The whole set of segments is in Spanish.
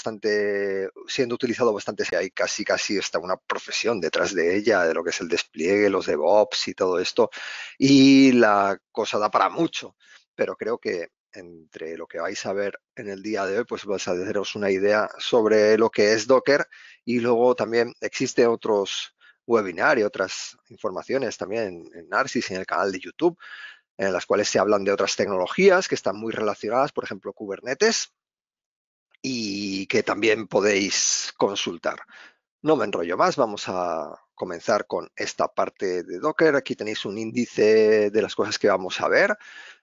bastante, siendo utilizado bastante, hay casi casi está una profesión detrás de ella, de lo que es el despliegue, los DevOps y todo esto, y la cosa da para mucho, pero creo que entre lo que vais a ver en el día de hoy, pues vais a daros una idea sobre lo que es Docker y luego también existe otros webinar y otras informaciones también en Narcis y en el canal de YouTube en las cuales se hablan de otras tecnologías que están muy relacionadas, por ejemplo, Kubernetes, y que también podéis consultar. No me enrollo más, vamos a comenzar con esta parte de Docker. Aquí tenéis un índice de las cosas que vamos a ver.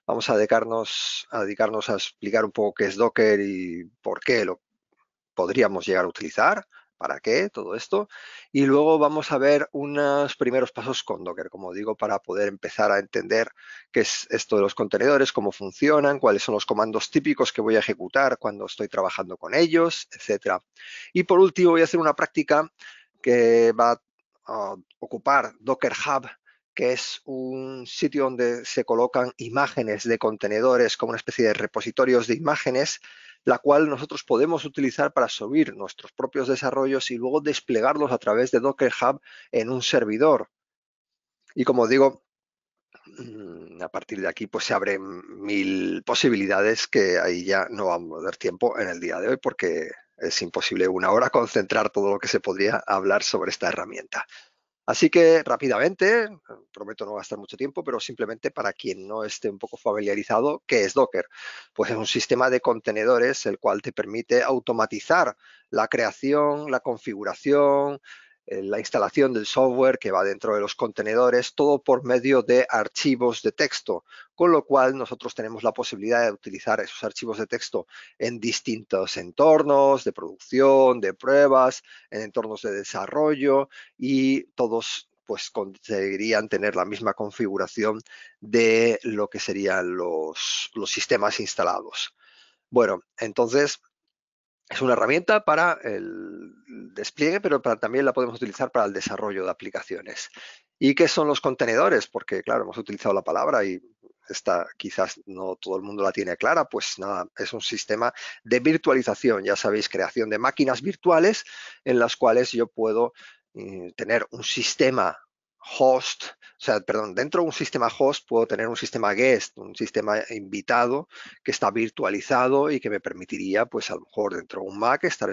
Vamos a dedicarnos a, explicar un poco qué es Docker y por qué lo podríamos llegar a utilizar para qué, todo esto. Y luego vamos a ver unos primeros pasos con Docker, como digo, para poder empezar a entender qué es esto de los contenedores, cómo funcionan, cuáles son los comandos típicos que voy a ejecutar cuando estoy trabajando con ellos, etcétera. Y por último, voy a hacer una práctica que va a ocupar Docker Hub, que es un sitio donde se colocan imágenes de contenedores como una especie de repositorios de imágenes la cual nosotros podemos utilizar para subir nuestros propios desarrollos y luego desplegarlos a través de Docker Hub en un servidor. Y como digo, mm, a partir de aquí pues se abren mil posibilidades que ahí ya no vamos a dar tiempo en el día de hoy porque es imposible una hora concentrar todo lo que se podría hablar sobre esta herramienta. Así que rápidamente, prometo no gastar mucho tiempo, pero simplemente para quien no esté un poco familiarizado, ¿qué es Docker? Pues es un sistema de contenedores el cual te permite automatizar la creación, la configuración, eh, la instalación del software que va dentro de los contenedores, todo por medio de archivos de texto, con lo cual nosotros tenemos la posibilidad de utilizar esos archivos de texto en distintos entornos de producción, de pruebas, en entornos de desarrollo y todos pues conseguirían tener la misma configuración de lo que serían los, los sistemas instalados. Bueno, entonces es una herramienta para el despliegue, pero también la podemos utilizar para el desarrollo de aplicaciones. ¿Y qué son los contenedores? Porque, claro, hemos utilizado la palabra y esta quizás no todo el mundo la tiene clara, pues nada, es un sistema de virtualización, ya sabéis, creación de máquinas virtuales en las cuales yo puedo eh, tener un sistema host, o sea, perdón, dentro de un sistema host puedo tener un sistema guest, un sistema invitado que está virtualizado y que me permitiría, pues a lo mejor dentro de un Mac estar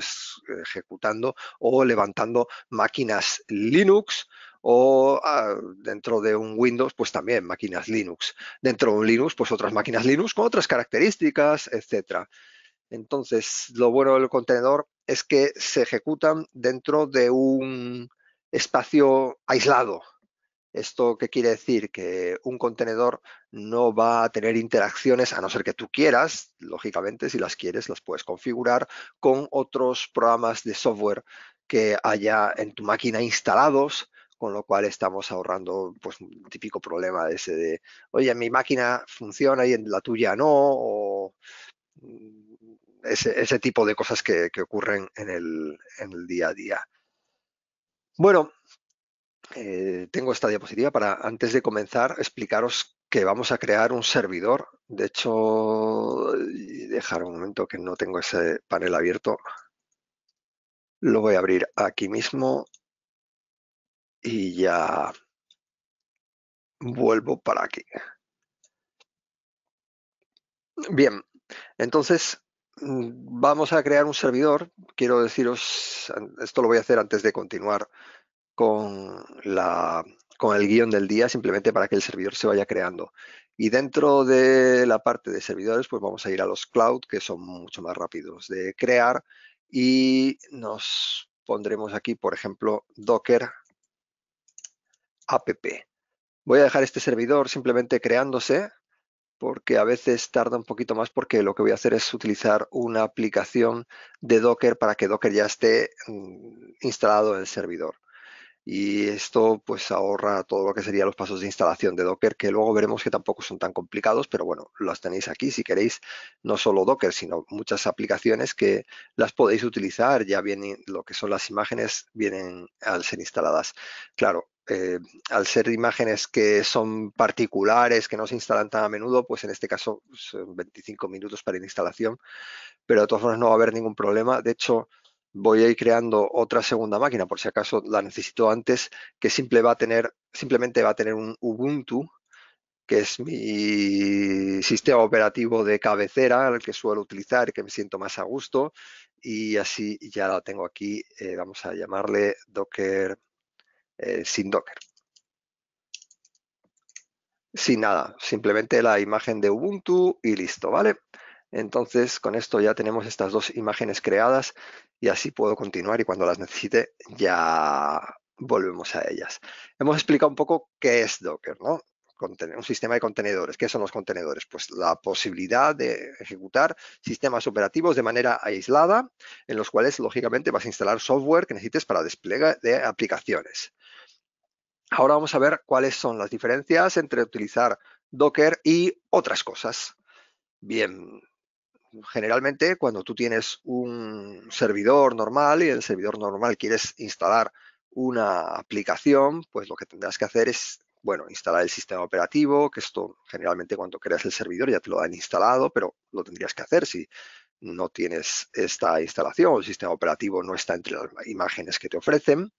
ejecutando o levantando máquinas Linux o ah, dentro de un Windows, pues también máquinas Linux. Dentro de un Linux, pues otras máquinas Linux con otras características, etcétera. Entonces, lo bueno del contenedor es que se ejecutan dentro de un espacio aislado, ¿Esto qué quiere decir? Que un contenedor no va a tener interacciones, a no ser que tú quieras, lógicamente, si las quieres, las puedes configurar con otros programas de software que haya en tu máquina instalados, con lo cual estamos ahorrando pues un típico problema de ese de, oye, mi máquina funciona y en la tuya no, o mm, ese, ese tipo de cosas que, ocurren en el día a día. Bueno, eh, tengo esta diapositiva para, antes de comenzar, explicaros que vamos a crear un servidor. De hecho, dejar un momento que no tengo ese panel abierto. Lo voy a abrir aquí mismo y ya vuelvo para aquí. Bien, entonces mm, vamos a crear un servidor. Quiero deciros, esto lo voy a hacer antes de continuar, con, el guión del día simplemente para que el servidor se vaya creando. Y dentro de la parte de servidores, pues vamos a ir a los cloud, que son mucho más rápidos de crear. Y nos pondremos aquí, por ejemplo, Docker app. Voy a dejar este servidor simplemente creándose porque a veces tarda un poquito más porque lo que voy a hacer es utilizar una aplicación de Docker para que Docker ya esté mm, instalado en el servidor y esto pues ahorra todo lo que serían los pasos de instalación de Docker, que luego veremos que tampoco son tan complicados, pero bueno, los tenéis aquí si queréis no solo Docker, sino muchas aplicaciones que las podéis utilizar, ya vienen lo que son las imágenes, vienen al ser instaladas. Claro, eh, al ser imágenes que son particulares, que no se instalan tan a menudo, pues en este caso son 25 minutos para la instalación, pero de todas formas no va a haber ningún problema. De hecho, voy a ir creando otra segunda máquina por si acaso la necesito antes, que va a tener, simplemente va a tener un Ubuntu, que es mi sistema operativo de cabecera, el que suelo utilizar, que me siento más a gusto, y así ya la tengo aquí, eh, vamos a llamarle Docker eh, sin Docker. Sin nada, simplemente la imagen de Ubuntu y listo, ¿vale? vale entonces, con esto ya tenemos estas dos imágenes creadas y así puedo continuar y cuando las necesite ya volvemos a ellas. Hemos explicado un poco qué es Docker, ¿no? un sistema de contenedores. ¿Qué son los contenedores? Pues la posibilidad de ejecutar sistemas operativos de manera aislada, en los cuales, lógicamente, vas a instalar software que necesites para despliegue de aplicaciones. Ahora vamos a ver cuáles son las diferencias entre utilizar Docker y otras cosas. Bien, generalmente cuando tú tienes un servidor normal y el servidor normal quieres instalar una aplicación, pues lo que tendrás que hacer es, bueno, instalar el sistema operativo, que esto generalmente cuando creas el servidor ya te lo han instalado, pero lo tendrías que hacer si no tienes esta instalación o el sistema operativo no está entre las imágenes que te ofrecen.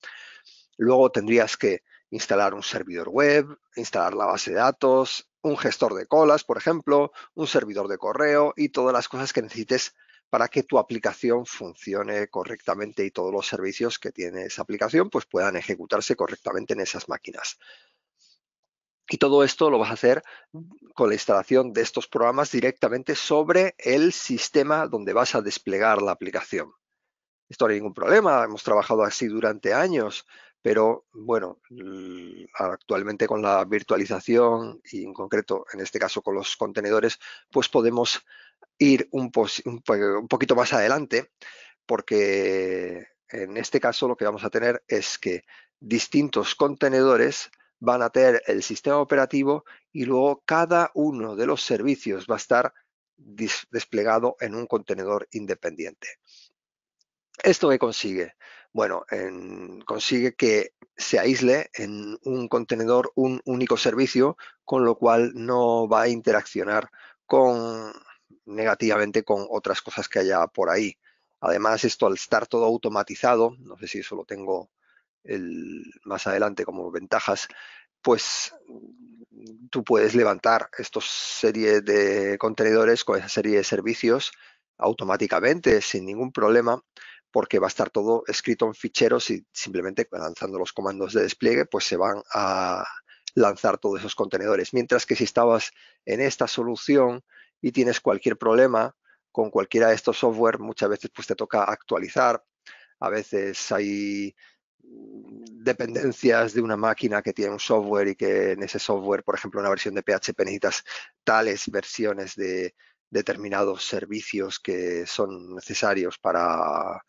Luego tendrías que instalar un servidor web, instalar la base de datos, un gestor de colas, por ejemplo, un servidor de correo y todas las cosas que necesites para que tu aplicación funcione correctamente y todos los servicios que tiene esa aplicación pues puedan ejecutarse correctamente en esas máquinas. Y todo esto lo vas a hacer con la instalación de estos programas directamente sobre el sistema donde vas a desplegar la aplicación. Esto no hay ningún problema, hemos trabajado así durante años, pero bueno, actualmente con la virtualización y en concreto en este caso con los contenedores, pues podemos ir un, un poquito más adelante porque en este caso lo que vamos a tener es que distintos contenedores van a tener el sistema operativo y luego cada uno de los servicios va a estar desplegado en un contenedor independiente. ¿Esto qué consigue? bueno, consigue que se aísle en un contenedor un único servicio, con lo cual no va a interaccionar negativamente con otras cosas que haya por ahí. Además, esto al estar todo automatizado, no sé si eso lo tengo el, más adelante como ventajas, pues mm, tú puedes levantar esta serie de contenedores con esa serie de servicios automáticamente sin ningún problema porque va a estar todo escrito en ficheros y simplemente lanzando los comandos de despliegue, pues se van a lanzar todos esos contenedores. Mientras que si estabas en esta solución y tienes cualquier problema con cualquiera de estos software, muchas veces pues te toca actualizar. A veces hay mm, dependencias de una máquina que tiene un software y que en ese software, por ejemplo, una versión de PHP necesitas tales versiones de, determinados servicios que son necesarios para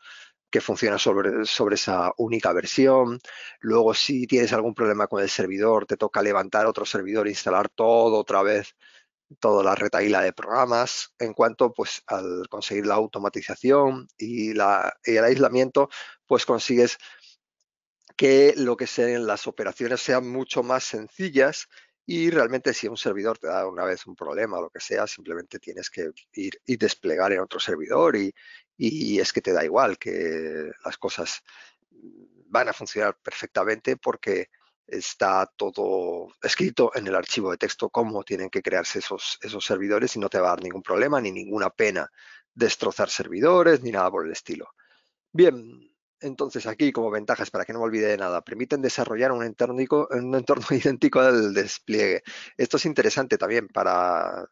que funciona sobre, sobre esa única versión. Luego, si tienes algún problema con el servidor, te toca levantar otro servidor e instalar todo otra vez, toda la retaíla de programas. En cuanto pues, al conseguir la automatización y, y el aislamiento, pues consigues que lo que sean las operaciones sean mucho más sencillas y realmente si un servidor te da una vez un problema o lo que sea, simplemente tienes que ir y desplegar en otro servidor y, es que te da igual que las cosas van a funcionar perfectamente porque está todo escrito en el archivo de texto cómo tienen que crearse esos, esos servidores y no te va a dar ningún problema ni ninguna pena destrozar servidores ni nada por el estilo. Bien, entonces aquí como ventajas, para que no me olvide de nada, permiten desarrollar un entorno, un idéntico al despliegue. Esto es interesante también para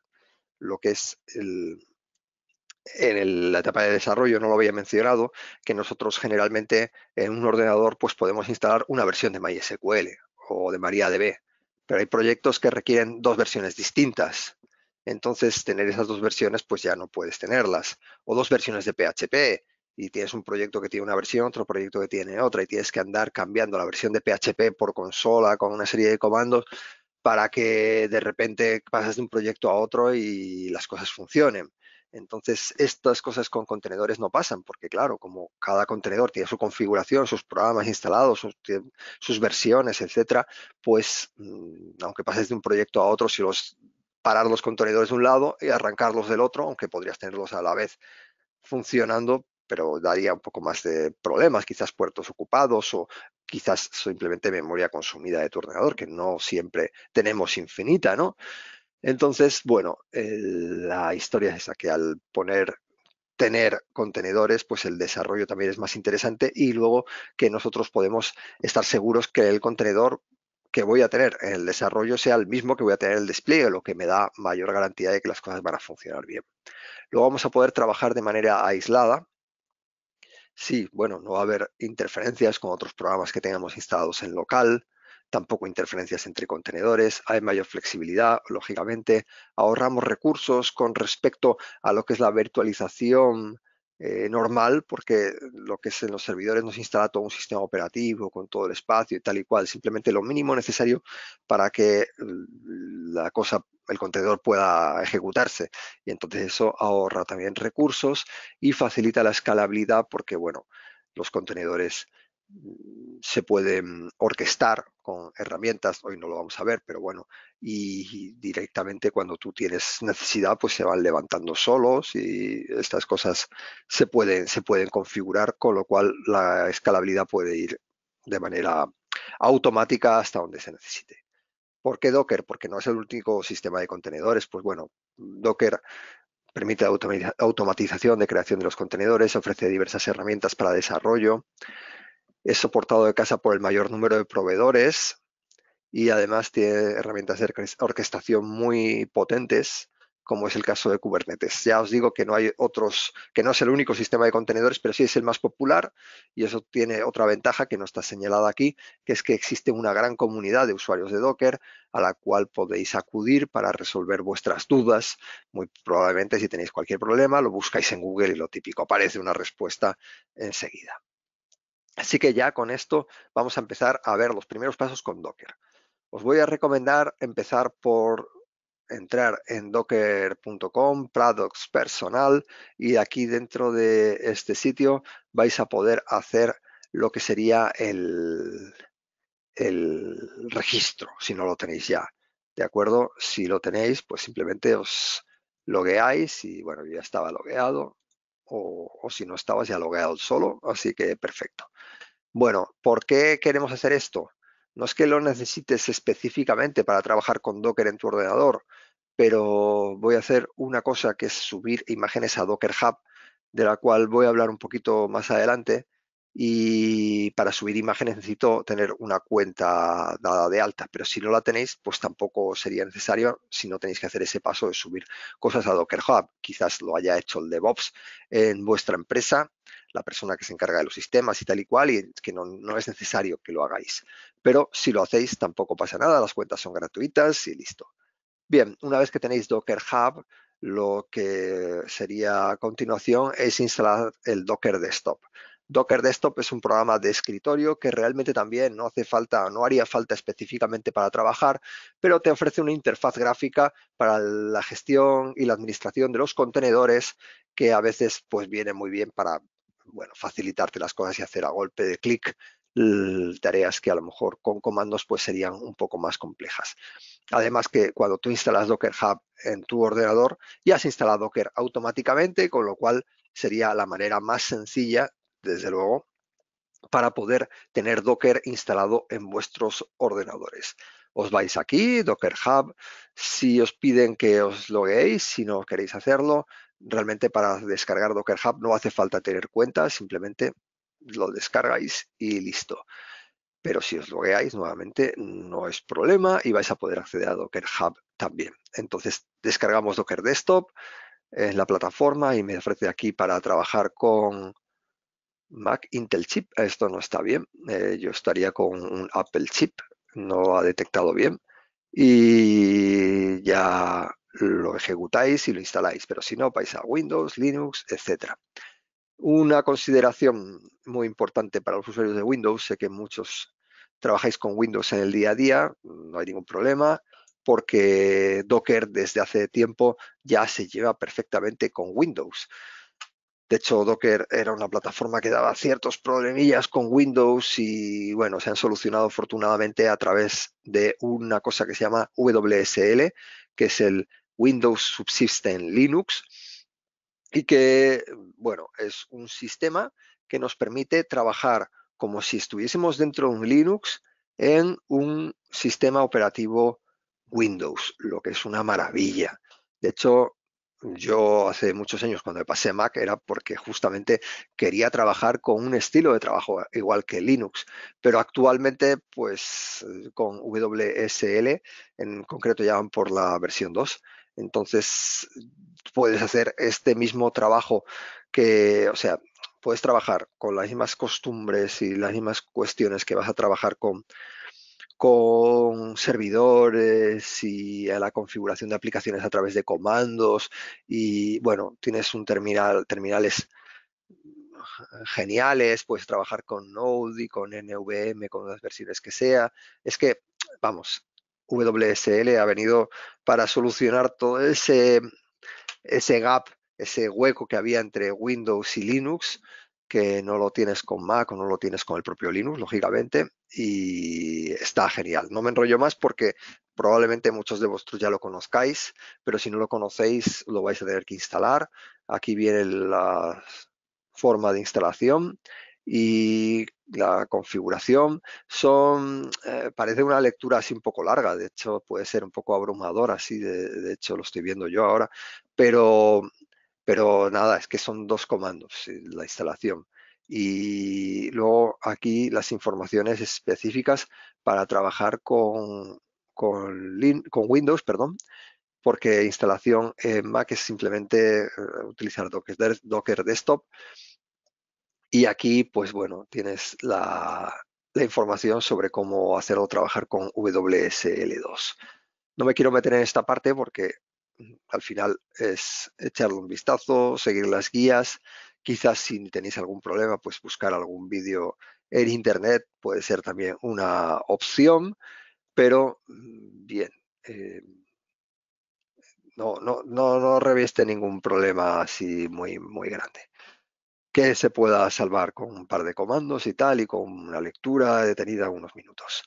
lo que es en la etapa de desarrollo, no lo había mencionado, que nosotros generalmente en un ordenador pues podemos instalar una versión de MySQL o de MariaDB, pero hay proyectos que requieren dos versiones distintas. Entonces, tener esas dos versiones, pues ya no puedes tenerlas. O dos versiones de PHP, y tienes un proyecto que tiene una versión, otro proyecto que tiene otra, y tienes que andar cambiando la versión de PHP por consola con una serie de comandos para que de repente pases de un proyecto a otro y las cosas funcionen. Entonces, estas cosas con contenedores no pasan, porque claro, como cada contenedor tiene su configuración, sus programas instalados, sus, versiones, etcétera, pues mm, aunque pases de un proyecto a otro, si los parar los contenedores de un lado y arrancarlos del otro, aunque podrías tenerlos a la vez funcionando, pero daría un poco más de problemas, quizás puertos ocupados o quizás simplemente memoria consumida de tu ordenador, que no siempre tenemos infinita, ¿no? Entonces, bueno, la historia es esa, que al poner tener contenedores, pues el desarrollo también es más interesante y luego que nosotros podemos estar seguros que el contenedor que voy a tener en el desarrollo sea el mismo que voy a tener en el despliegue, lo que me da mayor garantía de que las cosas van a funcionar bien. Luego vamos a poder trabajar de manera aislada, Sí, bueno, no va a haber interferencias con otros programas que tengamos instalados en local, tampoco interferencias entre contenedores, hay mayor flexibilidad, lógicamente, ahorramos recursos con respecto a lo que es la virtualización eh, normal, porque lo que es en los servidores nos instala todo un sistema operativo con todo el espacio y tal y cual, simplemente lo mínimo necesario para que la cosa el contenedor pueda ejecutarse. Y entonces eso ahorra también recursos y facilita la escalabilidad porque, bueno, los contenedores mm, se pueden orquestar con herramientas, hoy no lo vamos a ver, pero bueno, y directamente cuando tú tienes necesidad, pues se van levantando solos y estas cosas se pueden, se pueden configurar, con lo cual la escalabilidad puede ir de manera automática hasta donde se necesite. ¿Por qué Docker? Porque no es el único sistema de contenedores. Pues bueno, Docker permite la automatización de creación de los contenedores, ofrece diversas herramientas para desarrollo, es soportado de casa por el mayor número de proveedores y además tiene herramientas de orquestación muy potentes como es el caso de Kubernetes. Ya os digo que no hay otros, que no es el único sistema de contenedores, pero sí es el más popular y eso tiene otra ventaja que no está señalada aquí, que es que existe una gran comunidad de usuarios de Docker a la cual podéis acudir para resolver vuestras dudas. Muy probablemente si tenéis cualquier problema lo buscáis en Google y lo típico, aparece una respuesta enseguida. Así que ya con esto vamos a empezar a ver los primeros pasos con Docker. Os voy a recomendar empezar por entrar en docker.com, products personal y aquí dentro de este sitio vais a poder hacer lo que sería el, el registro, si no lo tenéis ya. ¿De acuerdo? Si lo tenéis, pues simplemente os logueáis y bueno, ya estaba logueado o, o si no estabas ya logueado solo, así que perfecto. Bueno, ¿por qué queremos hacer esto? No es que lo necesites específicamente para trabajar con Docker en tu ordenador, pero voy a hacer una cosa que es subir imágenes a Docker Hub, de la cual voy a hablar un poquito más adelante. Y para subir imágenes necesito tener una cuenta dada de alta, pero si no la tenéis, pues tampoco sería necesario si no tenéis que hacer ese paso de subir cosas a Docker Hub. Quizás lo haya hecho el DevOps en vuestra empresa, la persona que se encarga de los sistemas y tal y cual, y que no, no es necesario que lo hagáis. Pero si lo hacéis, tampoco pasa nada, las cuentas son gratuitas y listo. Bien, una vez que tenéis Docker Hub, lo que sería a continuación es instalar el Docker Desktop. Docker Desktop es un programa de escritorio que realmente también no hace falta, no haría falta específicamente para trabajar, pero te ofrece una interfaz gráfica para la gestión y la administración de los contenedores que a veces pues viene muy bien para facilitarte las cosas y hacer a golpe de clic tareas que a lo mejor con comandos pues serían un poco más complejas. Además que cuando tú instalas Docker Hub en tu ordenador, ya se instala Docker automáticamente, con lo cual sería la manera más sencilla, desde luego, para poder tener Docker instalado en vuestros ordenadores. Os vais aquí, Docker Hub, si os piden que os logueéis, si no queréis hacerlo, realmente para descargar Docker Hub no hace falta tener cuenta, simplemente lo descargáis y listo. Pero si os logueáis nuevamente no es problema y vais a poder acceder a Docker Hub también. Entonces descargamos Docker Desktop en la plataforma y me ofrece aquí para trabajar con Mac Intel Chip. Esto no está bien. Eh, yo estaría con un Apple Chip. No ha detectado bien. Y ya lo ejecutáis y lo instaláis. Pero si no, vais a Windows, Linux, etcétera. Una consideración muy importante para los usuarios de Windows, sé que muchos trabajáis con Windows en el día a día, no hay ningún problema, porque Docker desde hace tiempo ya se lleva perfectamente con Windows. De hecho, Docker era una plataforma que daba ciertos problemillas con Windows y bueno, se han solucionado afortunadamente a través de una cosa que se llama WSL, que es el Windows Subsystem Linux y que, bueno, es un sistema que nos permite trabajar como si estuviésemos dentro de un Linux en un sistema operativo Windows, lo que es una maravilla. De hecho, yo hace muchos años cuando me pasé Mac era porque justamente quería trabajar con un estilo de trabajo igual que Linux, pero actualmente pues con WSL, en concreto ya van por la versión 2, entonces, puedes hacer este mismo trabajo que, o sea, puedes trabajar con las mismas costumbres y las mismas cuestiones que vas a trabajar con, con servidores y a la configuración de aplicaciones a través de comandos y bueno, tienes un terminal, terminales geniales, puedes trabajar con Node y con NVM, con las versiones que sea. Es que, vamos, WSL ha venido para solucionar todo ese, ese gap, ese hueco que había entre Windows y Linux, que no lo tienes con Mac o no lo tienes con el propio Linux, lógicamente, y está genial. No me enrollo más porque probablemente muchos de vosotros ya lo conozcáis, pero si no lo conocéis lo vais a tener que instalar. Aquí viene la forma de instalación y la configuración son eh, parece una lectura así un poco larga de hecho puede ser un poco abrumador así de, hecho lo estoy viendo yo ahora pero pero nada es que son dos comandos la instalación y luego aquí las informaciones específicas para trabajar con con, Windows perdón porque instalación en Mac es simplemente eh, utilizar Docker Desktop y aquí, pues bueno, tienes la, información sobre cómo hacerlo trabajar con WSL2. No me quiero meter en esta parte porque mm, al final es echarle un vistazo, seguir las guías. Quizás si tenéis algún problema, pues buscar algún vídeo en internet puede ser también una opción, pero mm, bien, eh, no, no, reviste ningún problema así muy, muy grande que se pueda salvar con un par de comandos y tal, y con una lectura detenida unos minutos.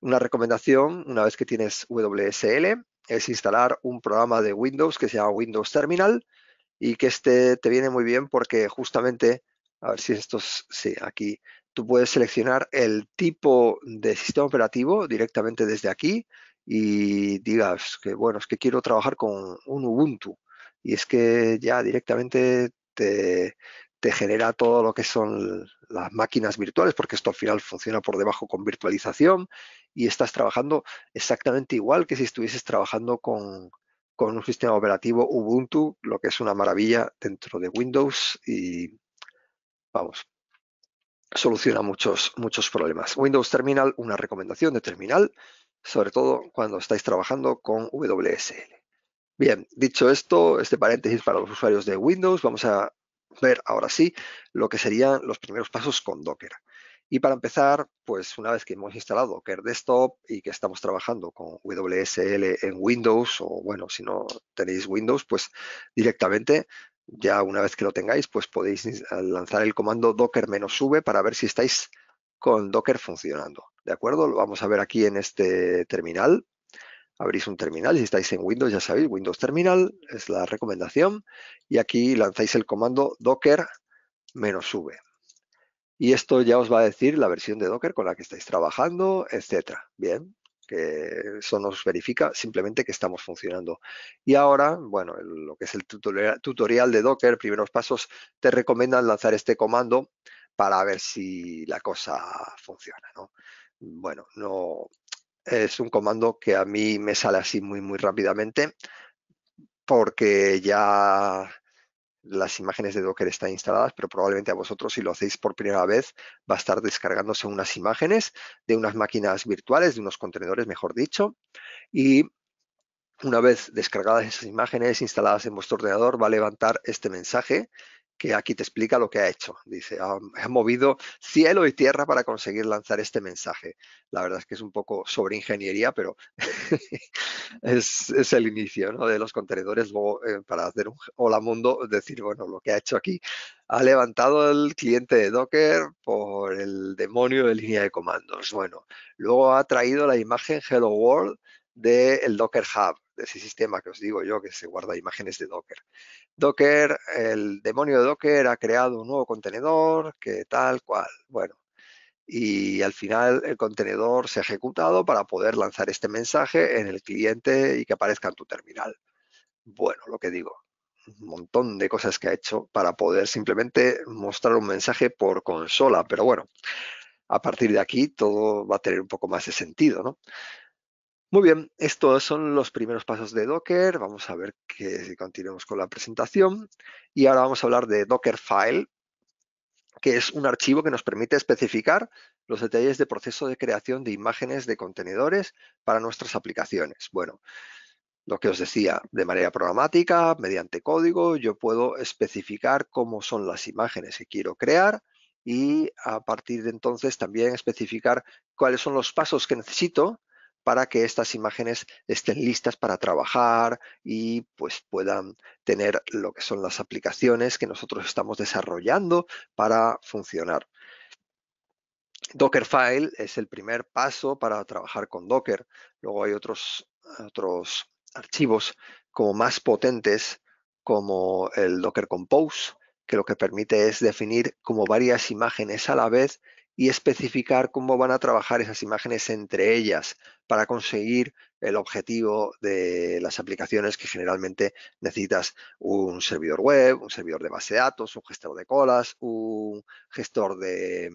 Una recomendación, una vez que tienes WSL, es instalar un programa de Windows que se llama Windows Terminal y que este te viene muy bien porque justamente, a ver si estos, sí, aquí tú puedes seleccionar el tipo de sistema operativo directamente desde aquí y digas que, bueno, es que quiero trabajar con un Ubuntu y es que ya directamente te, te genera todo lo que son las máquinas virtuales, porque esto al final funciona por debajo con virtualización y estás trabajando exactamente igual que si estuvieses trabajando con, un sistema operativo Ubuntu, lo que es una maravilla dentro de Windows y vamos, soluciona muchos, muchos problemas. Windows Terminal, una recomendación de terminal, sobre todo cuando estáis trabajando con WSL. Bien, dicho esto, este paréntesis para los usuarios de Windows, vamos a ver ahora sí lo que serían los primeros pasos con Docker. Y para empezar, pues una vez que hemos instalado Docker Desktop y que estamos trabajando con WSL en Windows, o bueno, si no tenéis Windows, pues directamente, ya una vez que lo tengáis, pues podéis lanzar el comando docker-v para ver si estáis con Docker funcionando. ¿De acuerdo? Lo vamos a ver aquí en este terminal abrís un terminal, si estáis en Windows ya sabéis, Windows Terminal es la recomendación y aquí lanzáis el comando docker -v. Y esto ya os va a decir la versión de Docker con la que estáis trabajando, etcétera. Bien, que eso nos verifica simplemente que estamos funcionando. Y ahora, bueno, lo que es el tutorial de Docker, primeros pasos, te recomiendan lanzar este comando para ver si la cosa funciona. Bueno, no, es un comando que a mí me sale así muy, muy rápidamente porque ya las imágenes de Docker están instaladas, pero probablemente a vosotros, si lo hacéis por primera vez, va a estar descargándose unas imágenes de unas máquinas virtuales, de unos contenedores, mejor dicho, y una vez descargadas esas imágenes, instaladas en vuestro ordenador, va a levantar este mensaje que aquí te explica lo que ha hecho. Dice, ah, ha, movido cielo y tierra para conseguir lanzar este mensaje. La verdad es que es un poco sobre ingeniería, pero es, el inicio de los contenedores. Luego, eh, para hacer un hola mundo, decir, bueno, lo que ha hecho aquí. Ha levantado el cliente de Docker por el demonio de línea de comandos. Bueno, luego ha traído la imagen Hello World del Docker Hub ese sistema que os digo yo que se guarda imágenes de Docker. Docker, el demonio de Docker ha creado un nuevo contenedor que tal cual. Bueno, y al final el contenedor se ha ejecutado para poder lanzar este mensaje en el cliente y que aparezca en tu terminal. Bueno, lo que digo, un montón de cosas que ha hecho para poder simplemente mostrar un mensaje por consola, pero bueno, a partir de aquí todo va a tener un poco más de sentido, ¿no? Muy bien, estos son los primeros pasos de Docker. Vamos a ver que si continuemos con la presentación. Y ahora vamos a hablar de Dockerfile, que es un archivo que nos permite especificar los detalles de proceso de creación de imágenes de contenedores para nuestras aplicaciones. Bueno, lo que os decía, de manera programática, mediante código, yo puedo especificar cómo son las imágenes que quiero crear y a partir de entonces también especificar cuáles son los pasos que necesito para que estas imágenes estén listas para trabajar y pues puedan tener lo que son las aplicaciones que nosotros estamos desarrollando para funcionar. Dockerfile es el primer paso para trabajar con Docker. Luego hay otros, otros archivos como más potentes como el Docker Compose, que lo que permite es definir como varias imágenes a la vez y especificar cómo van a trabajar esas imágenes entre ellas para conseguir el objetivo de las aplicaciones que generalmente necesitas un servidor web, un servidor de base de datos, un gestor de colas, un gestor de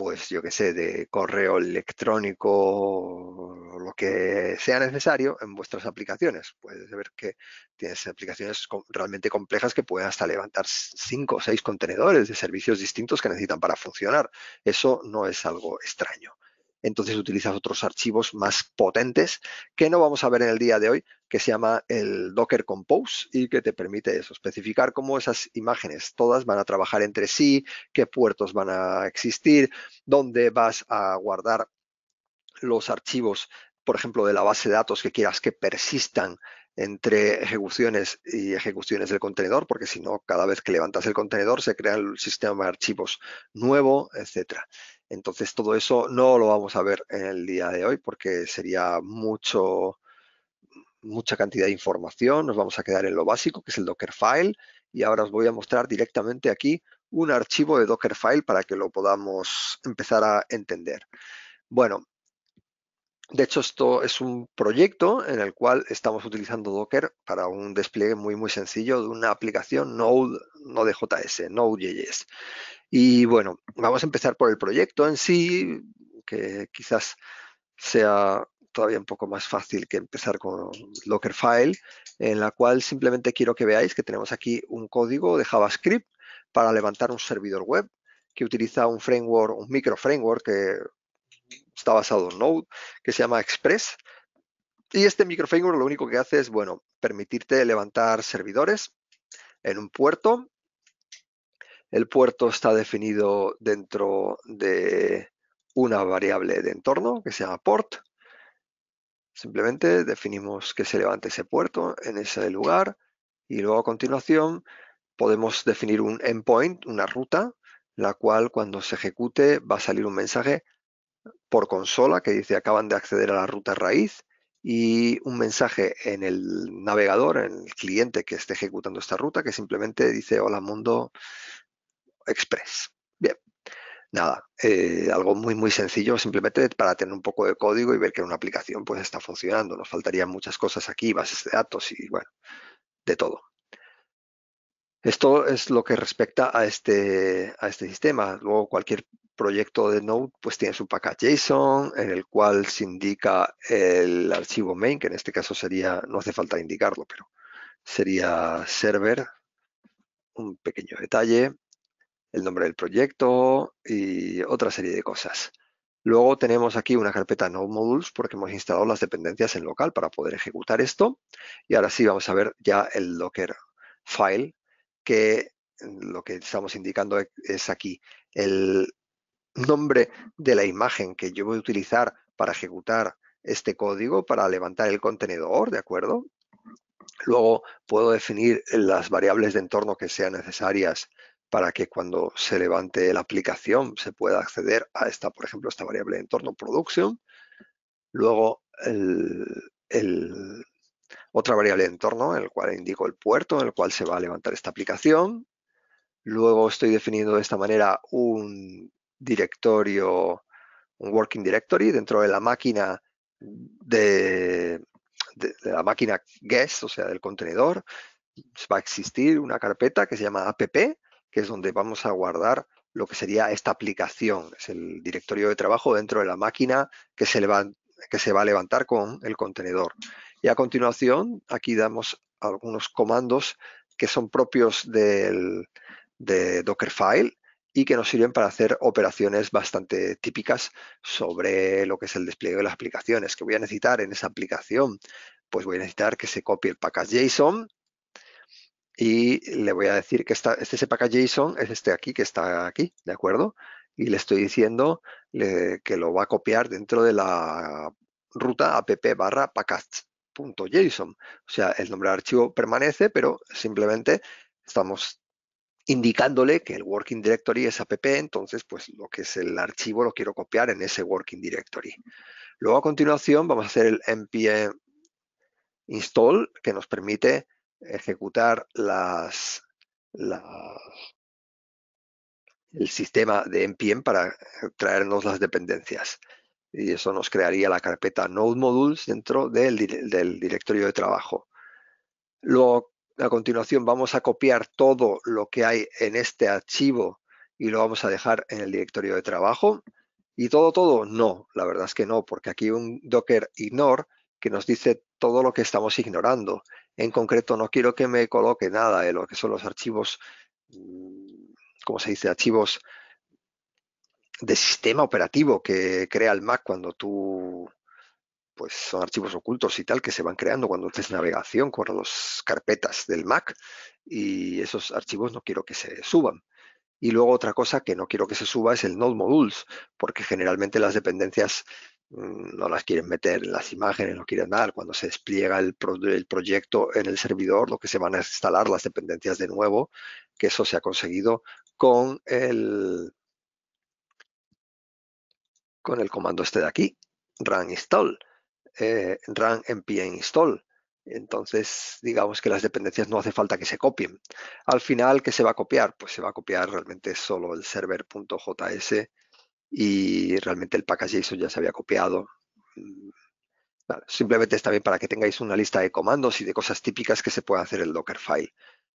pues yo qué sé, de correo electrónico, lo que sea necesario en vuestras aplicaciones. Puedes ver que tienes aplicaciones realmente complejas que pueden hasta levantar cinco o seis contenedores de servicios distintos que necesitan para funcionar. Eso no es algo extraño entonces utilizas otros archivos más potentes que no vamos a ver en el día de hoy, que se llama el Docker Compose y que te permite eso, especificar cómo esas imágenes todas van a trabajar entre sí, qué puertos van a existir, dónde vas a guardar los archivos, por ejemplo, de la base de datos que quieras que persistan entre ejecuciones y ejecuciones del contenedor, porque si no, cada vez que levantas el contenedor se crea el sistema de archivos nuevo, etcétera. Entonces, todo eso no lo vamos a ver en el día de hoy porque sería mucho, mucha cantidad de información. Nos vamos a quedar en lo básico, que es el Dockerfile. Y ahora os voy a mostrar directamente aquí un archivo de Dockerfile para que lo podamos empezar a entender. Bueno, de hecho, esto es un proyecto en el cual estamos utilizando Docker para un despliegue muy, muy sencillo de una aplicación Node, no de JS, Node.js. Y bueno, vamos a empezar por el proyecto en sí, que quizás sea todavía un poco más fácil que empezar con Dockerfile, en la cual simplemente quiero que veáis que tenemos aquí un código de JavaScript para levantar un servidor web que utiliza un framework, un micro framework que está basado en Node, que se llama Express. Y este microframework lo único que hace es, bueno, permitirte levantar servidores en un puerto. El puerto está definido dentro de una variable de entorno que se llama port. Simplemente definimos que se levante ese puerto en ese lugar y luego a continuación podemos definir un endpoint, una ruta, la cual cuando se ejecute va a salir un mensaje por consola que dice acaban de acceder a la ruta raíz y un mensaje en el navegador, en el cliente que esté ejecutando esta ruta que simplemente dice hola mundo express. Bien, nada, eh, algo muy muy sencillo simplemente para tener un poco de código y ver que una aplicación pues está funcionando. Nos faltarían muchas cosas aquí, bases de datos y bueno, de todo. Esto es lo que respecta a este, a este sistema. Luego cualquier proyecto de Node pues tiene su package JSON en el cual se indica el archivo main, que en este caso sería, no hace falta indicarlo, pero sería server, un pequeño detalle, el nombre del proyecto y otra serie de cosas. Luego tenemos aquí una carpeta Node Modules porque hemos instalado las dependencias en local para poder ejecutar esto. Y ahora sí vamos a ver ya el Docker file que lo que estamos indicando es aquí el, nombre de la imagen que yo voy a utilizar para ejecutar este código, para levantar el contenedor, ¿de acuerdo? Luego puedo definir las variables de entorno que sean necesarias para que cuando se levante la aplicación se pueda acceder a esta, por ejemplo, esta variable de entorno production. Luego otra variable de entorno en el cual indico el puerto en el cual se va a levantar esta aplicación. Luego estoy definiendo de esta manera un directorio, un working directory dentro de la máquina de, la máquina guest, o sea, del contenedor, va a existir una carpeta que se llama app, que es donde vamos a guardar lo que sería esta aplicación, es el directorio de trabajo dentro de la máquina que se, va, que se va a levantar con el contenedor. Y a continuación, aquí damos algunos comandos que son propios del, de Dockerfile y que nos sirven para hacer operaciones bastante típicas sobre lo que es el despliegue de las aplicaciones. Que voy a necesitar en esa aplicación? Pues voy a necesitar que se copie el package.json y le voy a decir que este ese package es este aquí que está aquí, ¿de acuerdo? Y le estoy diciendo que lo va a copiar dentro de la ruta app barra package.json. O sea, el nombre de archivo permanece, pero simplemente estamos indicándole que el working directory es app, entonces pues lo que es el archivo lo quiero copiar en ese working directory. Luego a continuación vamos a hacer el npm install que nos permite ejecutar las, el sistema de npm para traernos las dependencias. Y eso nos crearía la carpeta node modules dentro del, del directorio de trabajo. Luego a continuación vamos a copiar todo lo que hay en este archivo y lo vamos a dejar en el directorio de trabajo. ¿Y todo, todo? No, la verdad es que no, porque aquí un docker ignore que nos dice todo lo que estamos ignorando. En concreto, no quiero que me coloque nada de lo que son los archivos, mm, ¿cómo se dice? Archivos de sistema operativo que crea el Mac cuando tú pues son archivos ocultos y tal que se van creando cuando haces navegación con las carpetas del Mac y esos archivos no quiero que se suban. Y luego otra cosa que no quiero que se suba es el node modules, porque generalmente las dependencias mm, no las quieren meter en las imágenes, no quieren dar. Cuando se despliega el, proyecto en el servidor, lo que se van a instalar las dependencias de nuevo, que eso se ha conseguido con el, con el comando este de aquí, run install. Eh, run npm install. Entonces, digamos que las dependencias no hace falta que se copien. Al final, ¿qué se va a copiar? Pues se va a copiar realmente solo el server.js y realmente el package.json ya se había copiado. Mm, simplemente está bien para que tengáis una lista de comandos y de cosas típicas que se puede hacer el Dockerfile.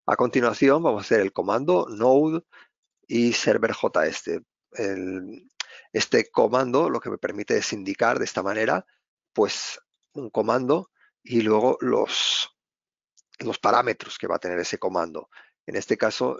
A continuación, vamos a hacer el comando node y server.js. Este comando lo que me permite es indicar de esta manera pues un comando y luego los, los parámetros que va a tener ese comando. En este caso,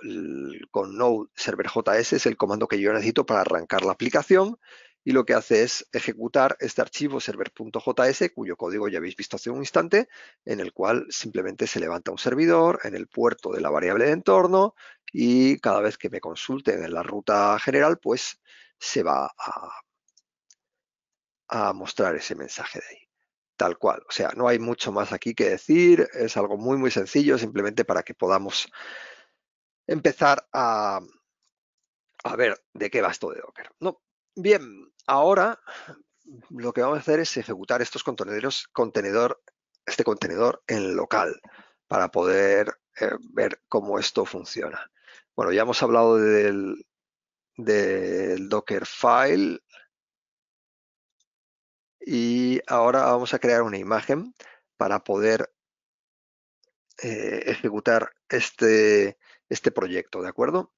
con Node Server es el comando que yo necesito para arrancar la aplicación y lo que hace es ejecutar este archivo server.js, cuyo código ya habéis visto hace un instante, en el cual simplemente se levanta un servidor en el puerto de la variable de entorno y cada vez que me consulten en la ruta general, pues se va a a mostrar ese mensaje de ahí. Tal cual. O sea, no hay mucho más aquí que decir. Es algo muy, muy sencillo, simplemente para que podamos empezar a, a ver de qué va esto de Docker. No. Bien, ahora lo que vamos a hacer es ejecutar estos contenedores, contenedor, este contenedor en local para poder eh, ver cómo esto funciona. Bueno, ya hemos hablado del, del Docker file, y ahora vamos a crear una imagen para poder eh, ejecutar este, este proyecto, ¿de acuerdo?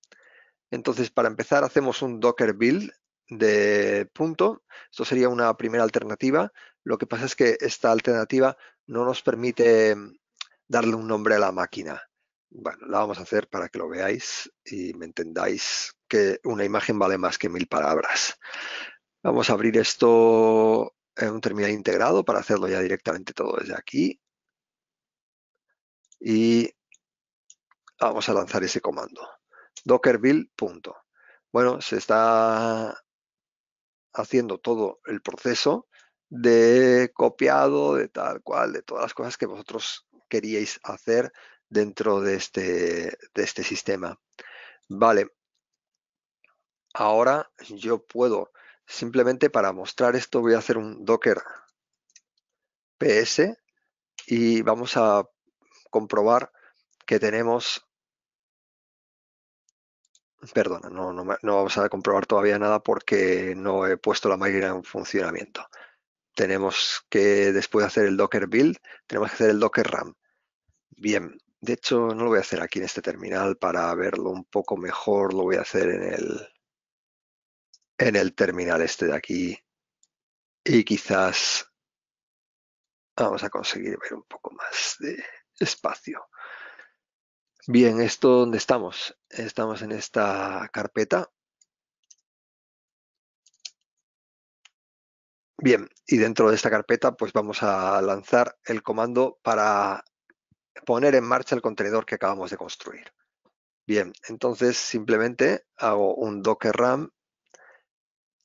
Entonces, para empezar, hacemos un Docker build de punto. Esto sería una primera alternativa. Lo que pasa es que esta alternativa no nos permite mm, darle un nombre a la máquina. Bueno, la vamos a hacer para que lo veáis y me entendáis que una imagen vale más que mil palabras. Vamos a abrir esto un terminal integrado para hacerlo ya directamente todo desde aquí. Y vamos a lanzar ese comando. Docker build. Punto. Bueno, se está haciendo todo el proceso de copiado, de tal cual, de todas las cosas que vosotros queríais hacer dentro de este, de este sistema. Vale. Ahora yo puedo Simplemente para mostrar esto voy a hacer un docker ps y vamos a comprobar que tenemos... Perdona, no, vamos a comprobar todavía nada porque no he puesto la máquina en funcionamiento. Tenemos que, después de hacer el docker build, tenemos que hacer el docker ram. Bien, de hecho no lo voy a hacer aquí en este terminal para verlo un poco mejor, lo voy a hacer en el en el terminal este de aquí y quizás vamos a conseguir ver un poco más de espacio. Bien, ¿esto dónde estamos? Estamos en esta carpeta. Bien, y dentro de esta carpeta pues vamos a lanzar el comando para poner en marcha el contenedor que acabamos de construir. Bien, entonces simplemente hago un docker ram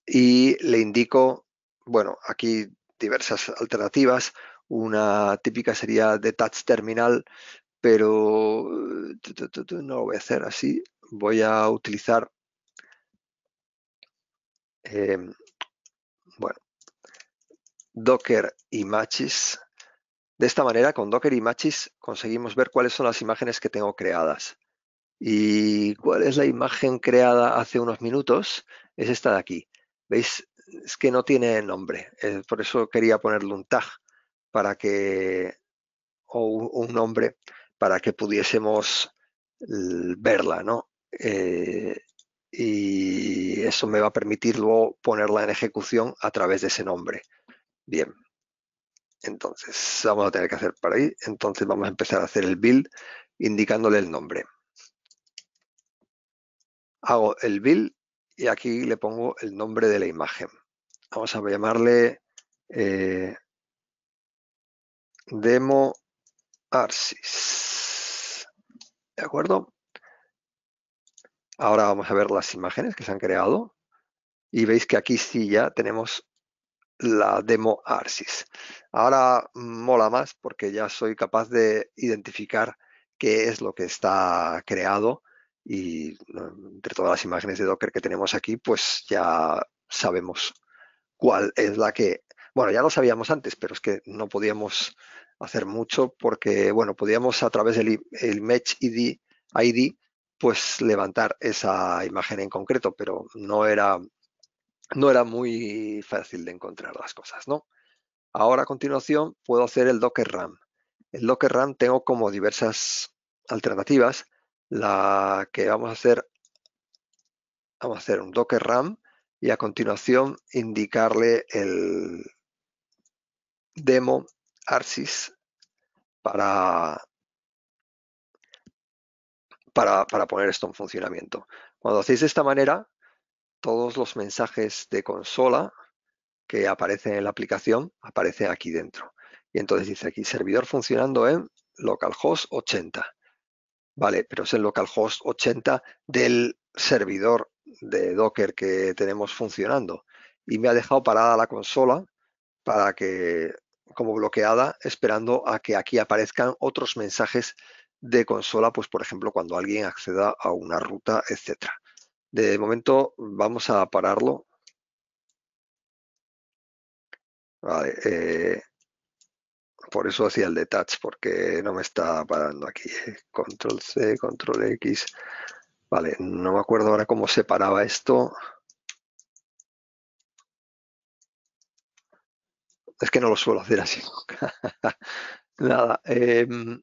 y le indico, bueno, aquí diversas alternativas. Una típica sería de touch terminal, pero eh, no lo voy a hacer así. Voy a utilizar, em, bueno, Docker Images. De esta manera, con Docker Images conseguimos ver cuáles son las imágenes que tengo creadas. Y cuál es la imagen creada hace unos minutos, es esta de aquí. ¿Veis? Es que no tiene nombre. Eh, por eso quería ponerle un tag para que, o un nombre, para que pudiésemos verla, ¿no? Eh, y eso me va a permitir luego ponerla en ejecución a través de ese nombre. Bien, entonces vamos a tener que hacer para ahí. Entonces vamos a empezar a hacer el build indicándole el nombre. Hago el build y aquí le pongo el nombre de la imagen. Vamos a llamarle eh, demo arsis. ¿De acuerdo? Ahora vamos a ver las imágenes que se han creado y veis que aquí sí ya tenemos la demo arsis. Ahora mola más porque ya soy capaz de identificar qué es lo que está creado y mm, entre todas las imágenes de Docker que tenemos aquí, pues ya sabemos cuál es la que... Bueno, ya lo sabíamos antes, pero es que no podíamos hacer mucho porque, bueno, podíamos a través del el Match ID, ID, pues levantar esa imagen en concreto, pero no era, no era muy fácil de encontrar las cosas, ¿no? Ahora a continuación puedo hacer el Docker RAM. El Docker RAM tengo como diversas alternativas la que vamos a hacer, vamos a hacer un docker ram y a continuación indicarle el demo ARSIS para, para, para poner esto en funcionamiento. Cuando hacéis de esta manera, todos los mensajes de consola que aparecen en la aplicación aparecen aquí dentro. Y entonces dice aquí servidor funcionando en localhost 80. Vale, pero es el localhost 80 del servidor de Docker que tenemos funcionando. Y me ha dejado parada la consola para que, como bloqueada, esperando a que aquí aparezcan otros mensajes de consola, pues por ejemplo, cuando alguien acceda a una ruta, etcétera. De momento vamos a pararlo. Vale, eh, por eso hacía el detach, porque no me está parando aquí. Control C, control X. Vale, no me acuerdo ahora cómo paraba esto. Es que no lo suelo hacer así Nada. Em,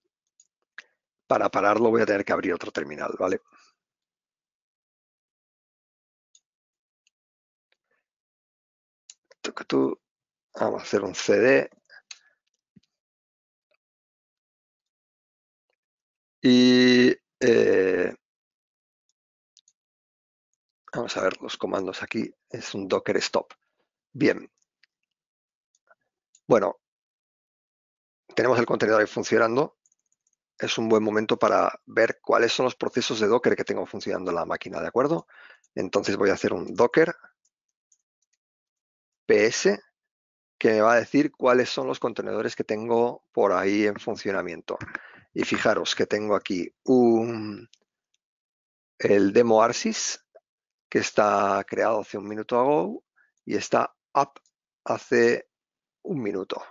para pararlo voy a tener que abrir otro terminal, ¿vale? Vamos a hacer un CD Y eh, vamos a ver los comandos aquí. Es un docker stop. Bien. Bueno, tenemos el contenedor ahí funcionando. Es un buen momento para ver cuáles son los procesos de docker que tengo funcionando en la máquina, ¿de acuerdo? Entonces voy a hacer un docker ps que me va a decir cuáles son los contenedores que tengo por ahí en funcionamiento. Y fijaros que tengo aquí un, el demo Arsis, que está creado hace un minuto ago y está up hace un minuto.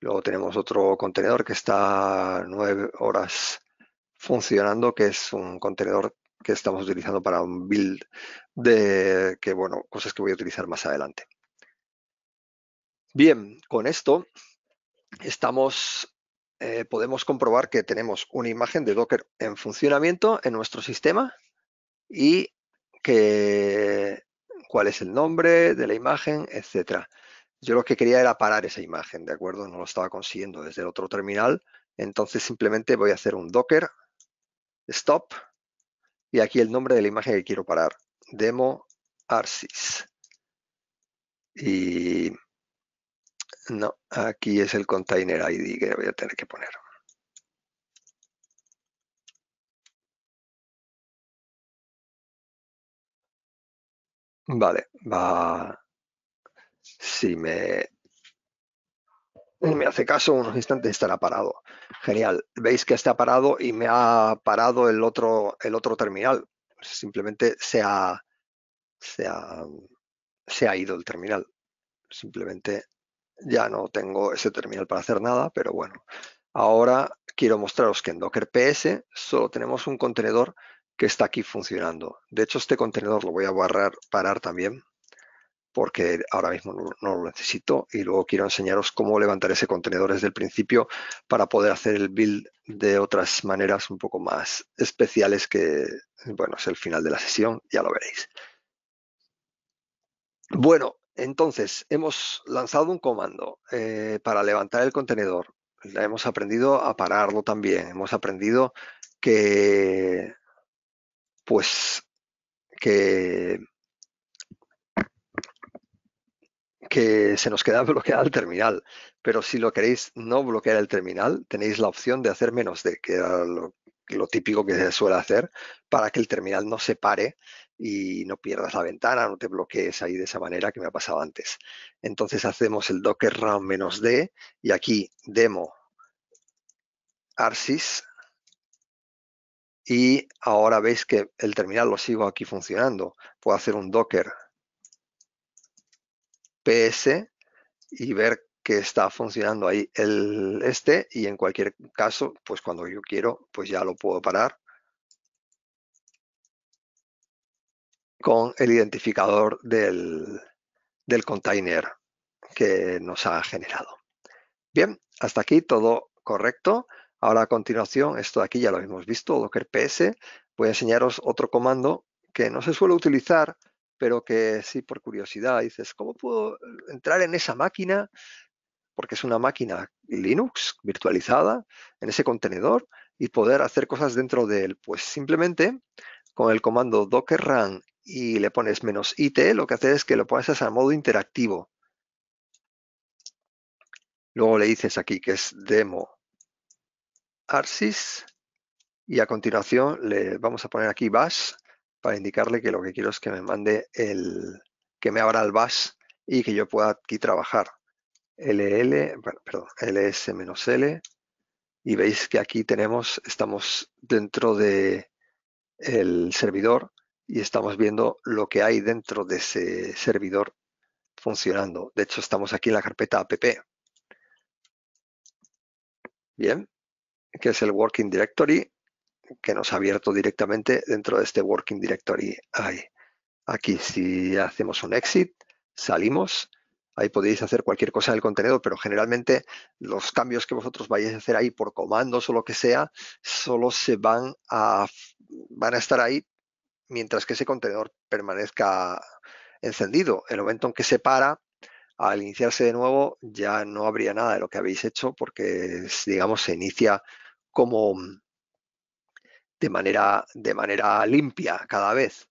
Luego tenemos otro contenedor que está nueve horas funcionando, que es un contenedor que estamos utilizando para un build de que, bueno, cosas que voy a utilizar más adelante. Bien, con esto estamos eh, podemos comprobar que tenemos una imagen de Docker en funcionamiento en nuestro sistema y que, cuál es el nombre de la imagen, etcétera. Yo lo que quería era parar esa imagen, ¿de acuerdo? No lo estaba consiguiendo desde el otro terminal. Entonces simplemente voy a hacer un docker stop y aquí el nombre de la imagen que quiero parar, demo arsis. Y no, aquí es el container ID que voy a tener que poner. Vale, va. Si me, me hace caso, unos instantes estará parado. Genial. Veis que está parado y me ha parado el otro, el otro terminal. Simplemente se ha, se ha, se ha ido el terminal. Simplemente ya no tengo ese terminal para hacer nada, pero bueno. Ahora quiero mostraros que en Docker PS solo tenemos un contenedor que está aquí funcionando. De hecho, este contenedor lo voy a borrar parar también porque ahora mismo no, no, lo necesito y luego quiero enseñaros cómo levantar ese contenedor desde el principio para poder hacer el build de otras maneras un poco más especiales que, bueno, es el final de la sesión, ya lo veréis. Bueno, entonces, hemos lanzado un comando eh, para levantar el contenedor. hemos aprendido a pararlo también. Hemos aprendido que, pues, que, que se nos queda bloqueado el terminal. Pero si lo queréis no bloquear el terminal, tenéis la opción de hacer menos de, que lo típico que se suele hacer, para que el terminal no se pare y no pierdas la ventana, no te bloquees ahí de esa manera que me ha pasado antes. Entonces hacemos el docker run d y aquí demo arsys y ahora veis que el terminal lo sigo aquí funcionando. Puedo hacer un docker ps y ver que está funcionando ahí el este y en cualquier caso, pues cuando yo quiero, pues ya lo puedo parar con el identificador del, container que nos ha generado. Bien, hasta aquí todo correcto. Ahora a continuación, esto de aquí ya lo hemos visto, Docker PS. Voy a enseñaros otro comando que no se suele utilizar, pero que sí por curiosidad dices, ¿cómo puedo entrar en esa máquina? Porque es una máquina Linux virtualizada en ese contenedor y poder hacer cosas dentro de él. Pues simplemente con el comando docker run y le pones menos IT, lo que hace es que lo pones a modo interactivo. Luego le dices aquí que es demo ARSIS y a continuación le vamos a poner aquí bash para indicarle que lo que quiero es que me mande el, que me abra el bash y que yo pueda aquí trabajar. LL, perdón, LS-L y veis que aquí tenemos, estamos dentro de el servidor y estamos viendo lo que hay dentro de ese servidor funcionando. De hecho, estamos aquí en la carpeta app. Bien, que es el Working Directory, que nos ha abierto directamente dentro de este Working Directory. Aquí, si hacemos un exit, salimos. Ahí podéis hacer cualquier cosa del contenido, pero generalmente los cambios que vosotros vayáis a hacer ahí por comandos o lo que sea, solo se van a, van a estar ahí mientras que ese contenedor permanezca encendido. El momento en que se para, al iniciarse de nuevo, ya no habría nada de lo que habéis hecho porque, digamos, se inicia como mm, de manera, de manera limpia cada vez.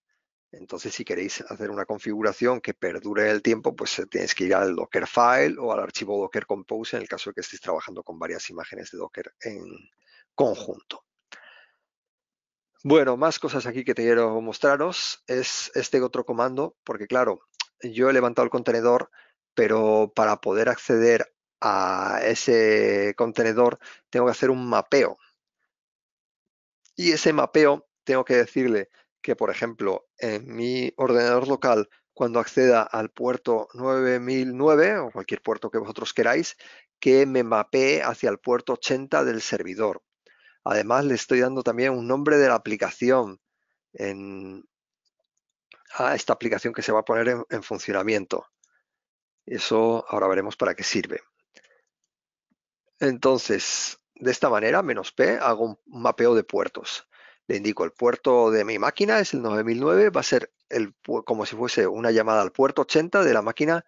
Entonces, si queréis hacer una configuración que perdure el tiempo, pues eh, tenéis que ir al Docker File o al archivo Docker Compose en el caso de que estéis trabajando con varias imágenes de Docker en conjunto. Bueno, más cosas aquí que te quiero mostraros es este otro comando, porque claro, yo he levantado el contenedor, pero para poder acceder a ese contenedor tengo que hacer un mapeo. Y ese mapeo tengo que decirle que, por ejemplo, en mi ordenador local, cuando acceda al puerto 9009 o cualquier puerto que vosotros queráis, que me mapee hacia el puerto 80 del servidor. Además, le estoy dando también un nombre de la aplicación a esta aplicación que se va a poner en, funcionamiento. Eso ahora veremos para qué sirve. Entonces, de esta manera, menos P, hago un mapeo de puertos. Le indico el puerto de mi máquina, es el 9009, va a ser el, como si fuese una llamada al puerto 80 de la máquina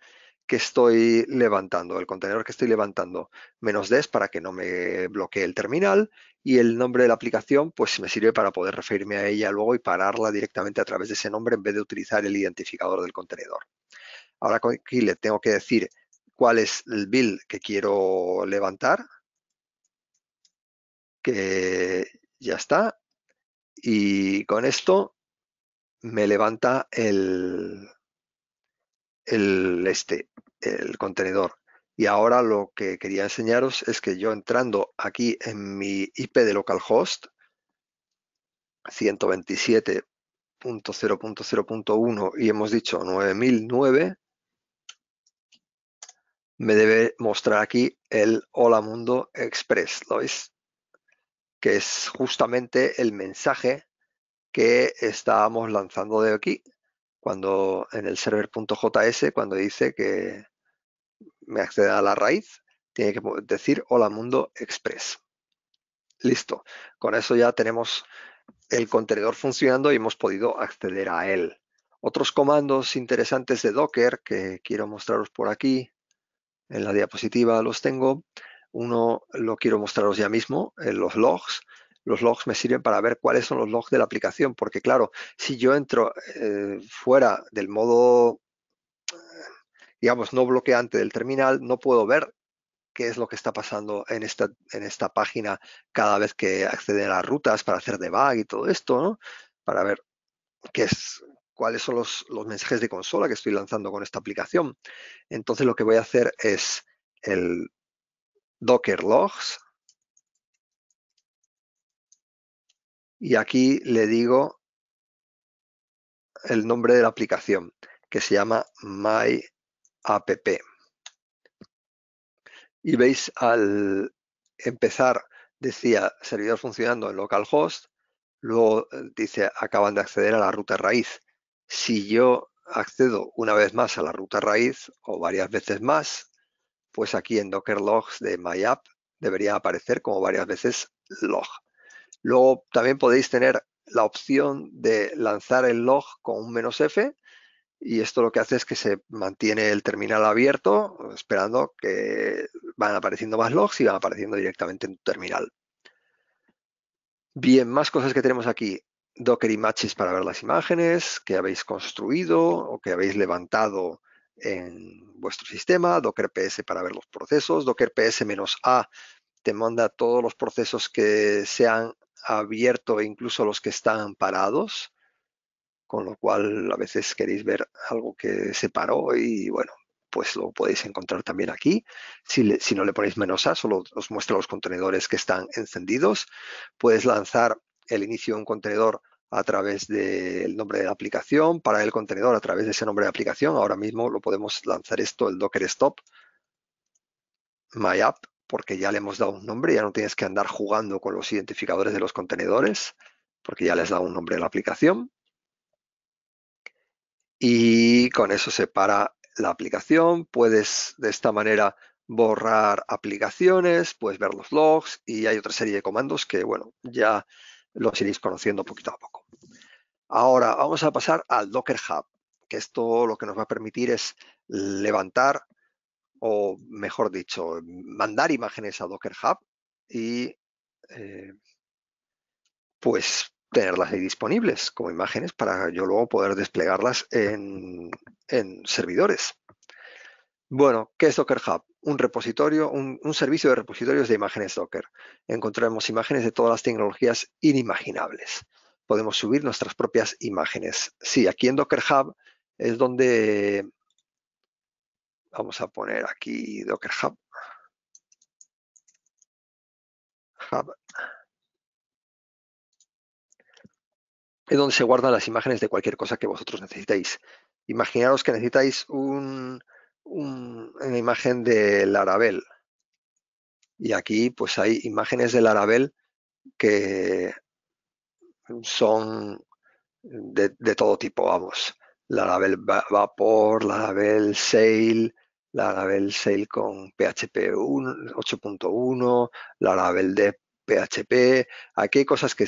que estoy levantando, el contenedor que estoy levantando, menos des para que no me bloquee el terminal y el nombre de la aplicación pues me sirve para poder referirme a ella luego y pararla directamente a través de ese nombre en vez de utilizar el identificador del contenedor. Ahora aquí le tengo que decir cuál es el build que quiero levantar, que ya está, y con esto me levanta el, el, este, el contenedor. Y ahora lo que quería enseñaros es que yo entrando aquí en mi IP de localhost, 127.0.0.1 y hemos dicho 9009, me debe mostrar aquí el Hola Mundo Express, ¿lo veis? Que es justamente el mensaje que estábamos lanzando de aquí cuando en el server.js, cuando dice que me acceda a la raíz, tiene que decir hola mundo express. Listo. Con eso ya tenemos el contenedor funcionando y hemos podido acceder a él. Otros comandos interesantes de Docker que quiero mostraros por aquí. En la diapositiva los tengo. Uno lo quiero mostraros ya mismo, en los logs los logs me sirven para ver cuáles son los logs de la aplicación, porque claro, si yo entro eh, fuera del modo, digamos, no bloqueante del terminal, no puedo ver qué es lo que está pasando en esta, en esta página cada vez que accede a las rutas para hacer debug y todo esto, ¿no? Para ver qué es, cuáles son los, los, mensajes de consola que estoy lanzando con esta aplicación. Entonces lo que voy a hacer es el docker logs Y aquí le digo el nombre de la aplicación, que se llama My App. Y veis al empezar, decía servidor funcionando en localhost, luego eh, dice acaban de acceder a la ruta raíz. Si yo accedo una vez más a la ruta raíz o varias veces más, pues aquí en Docker Logs de MyApp debería aparecer como varias veces log. Luego también podéis tener la opción de lanzar el log con un menos F y esto lo que hace es que se mantiene el terminal abierto esperando que van apareciendo más logs y van apareciendo directamente en tu terminal. Bien, más cosas que tenemos aquí. Docker Images para ver las imágenes que habéis construido o que habéis levantado en vuestro sistema, Docker PS para ver los procesos, Docker PS-A te manda todos los procesos que sean abierto e incluso los que están parados, con lo cual a veces queréis ver algo que se paró y bueno, pues lo podéis encontrar también aquí. Si, no le ponéis menos A, solo os muestra los contenedores que están encendidos. Puedes lanzar el inicio de un contenedor a través del nombre de la aplicación, para el contenedor a través de ese nombre de aplicación. Ahora mismo lo podemos lanzar esto, el Docker Stop, My App, porque ya le hemos dado un nombre, ya no tienes que andar jugando con los identificadores de los contenedores, porque ya les da un nombre a la aplicación. Y con eso se para la aplicación. Puedes de esta manera borrar aplicaciones, puedes ver los logs y hay otra serie de comandos que, bueno, ya los iréis conociendo poquito a poco. Ahora vamos a pasar al Docker Hub, que esto lo que nos va a permitir es levantar o mejor dicho, mandar imágenes a Docker Hub y eh, pues tenerlas ahí disponibles como imágenes para yo luego poder desplegarlas en, servidores. Bueno, ¿qué es Docker Hub? Un repositorio, un, un, servicio de repositorios de imágenes Docker. Encontraremos imágenes de todas las tecnologías inimaginables. Podemos subir nuestras propias imágenes. Sí, aquí en Docker Hub es donde Vamos a poner aquí Docker Hub. Es donde se guardan las imágenes de cualquier cosa que vosotros necesitéis. Imaginaros que necesitáis una imagen de Laravel. Y aquí pues hay imágenes de Laravel que son de, todo tipo, vamos. Laravel Vapor, Laravel Sail, Laravel Sale con PHP 8.1, Laravel de PHP. Aquí hay cosas que,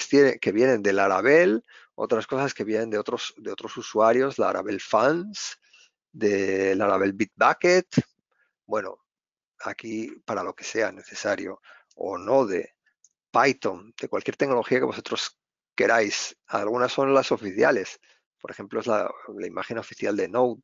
vienen de Laravel, otras cosas que vienen de otros, usuarios, la usuarios, Laravel Fans, de Laravel Bitbucket. Bueno, aquí para lo que sea necesario, o no de Python, de cualquier tecnología que vosotros queráis. Algunas son las oficiales, por ejemplo, es la imagen oficial de Node,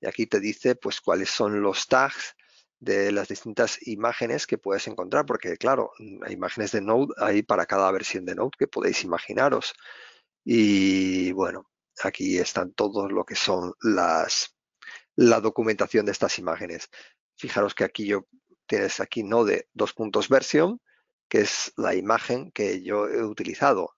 y aquí te dice pues cuáles son los tags de las distintas imágenes que puedes encontrar, porque claro, mm, hay imágenes de Node hay para cada versión de Node que podéis imaginaros. Y bueno, aquí están todos lo que son las la documentación de estas imágenes. Fijaros que aquí yo tienes aquí Node 2.version, que es la imagen que yo he utilizado.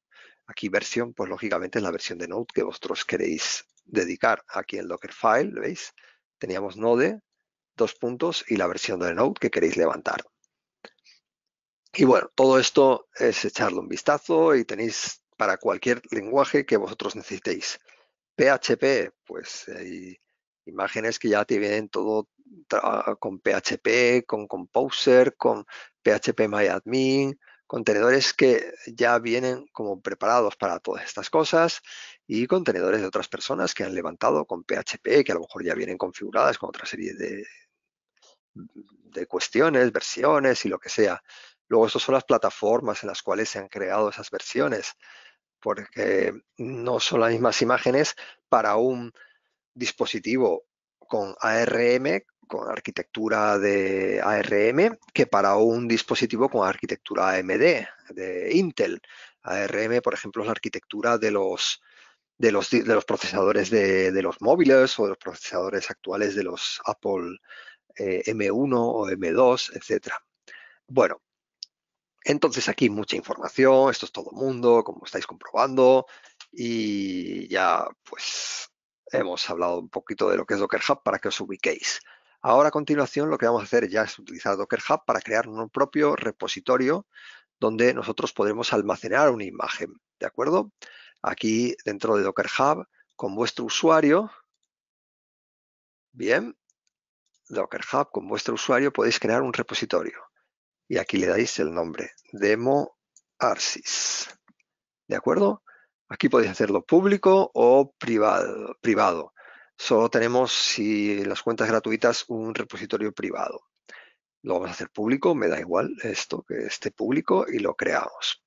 Aquí versión, pues lógicamente es la versión de Node que vosotros queréis dedicar aquí en Dockerfile, ¿veis? Teníamos Node, dos puntos y la versión de Node que queréis levantar. Y bueno, todo esto es echarle un vistazo y tenéis para cualquier lenguaje que vosotros necesitéis. PHP, pues hay imágenes que ya te vienen todo con PHP, con Composer, con PHP MyAdmin, contenedores que ya vienen como preparados para todas estas cosas y contenedores de otras personas que han levantado con PHP, que a lo mejor ya vienen configuradas con otra serie de, de cuestiones, versiones y lo que sea. Luego, estas son las plataformas en las cuales se han creado esas versiones, porque no son las mismas imágenes para un dispositivo con ARM, con arquitectura de ARM, que para un dispositivo con arquitectura AMD, de Intel. ARM, por ejemplo, es la arquitectura de los, de los, procesadores de, los móviles o de los procesadores actuales de los Apple eh, M1 o M2, etcétera. Bueno, entonces aquí mucha información, esto es todo mundo, como estáis comprobando, y ya pues hemos hablado un poquito de lo que es Docker Hub para que os ubiquéis. Ahora a continuación lo que vamos a hacer ya es utilizar Docker Hub para crear un propio repositorio donde nosotros podremos almacenar una imagen, ¿de acuerdo? Aquí dentro de Docker Hub con vuestro usuario, bien, Docker Hub con vuestro usuario podéis crear un repositorio y aquí le dais el nombre, demo Arsis, ¿de acuerdo? Aquí podéis hacerlo público o privado. privado. Solo tenemos, si las cuentas gratuitas, un repositorio privado. Lo vamos a hacer público, me da igual esto que esté público y lo creamos.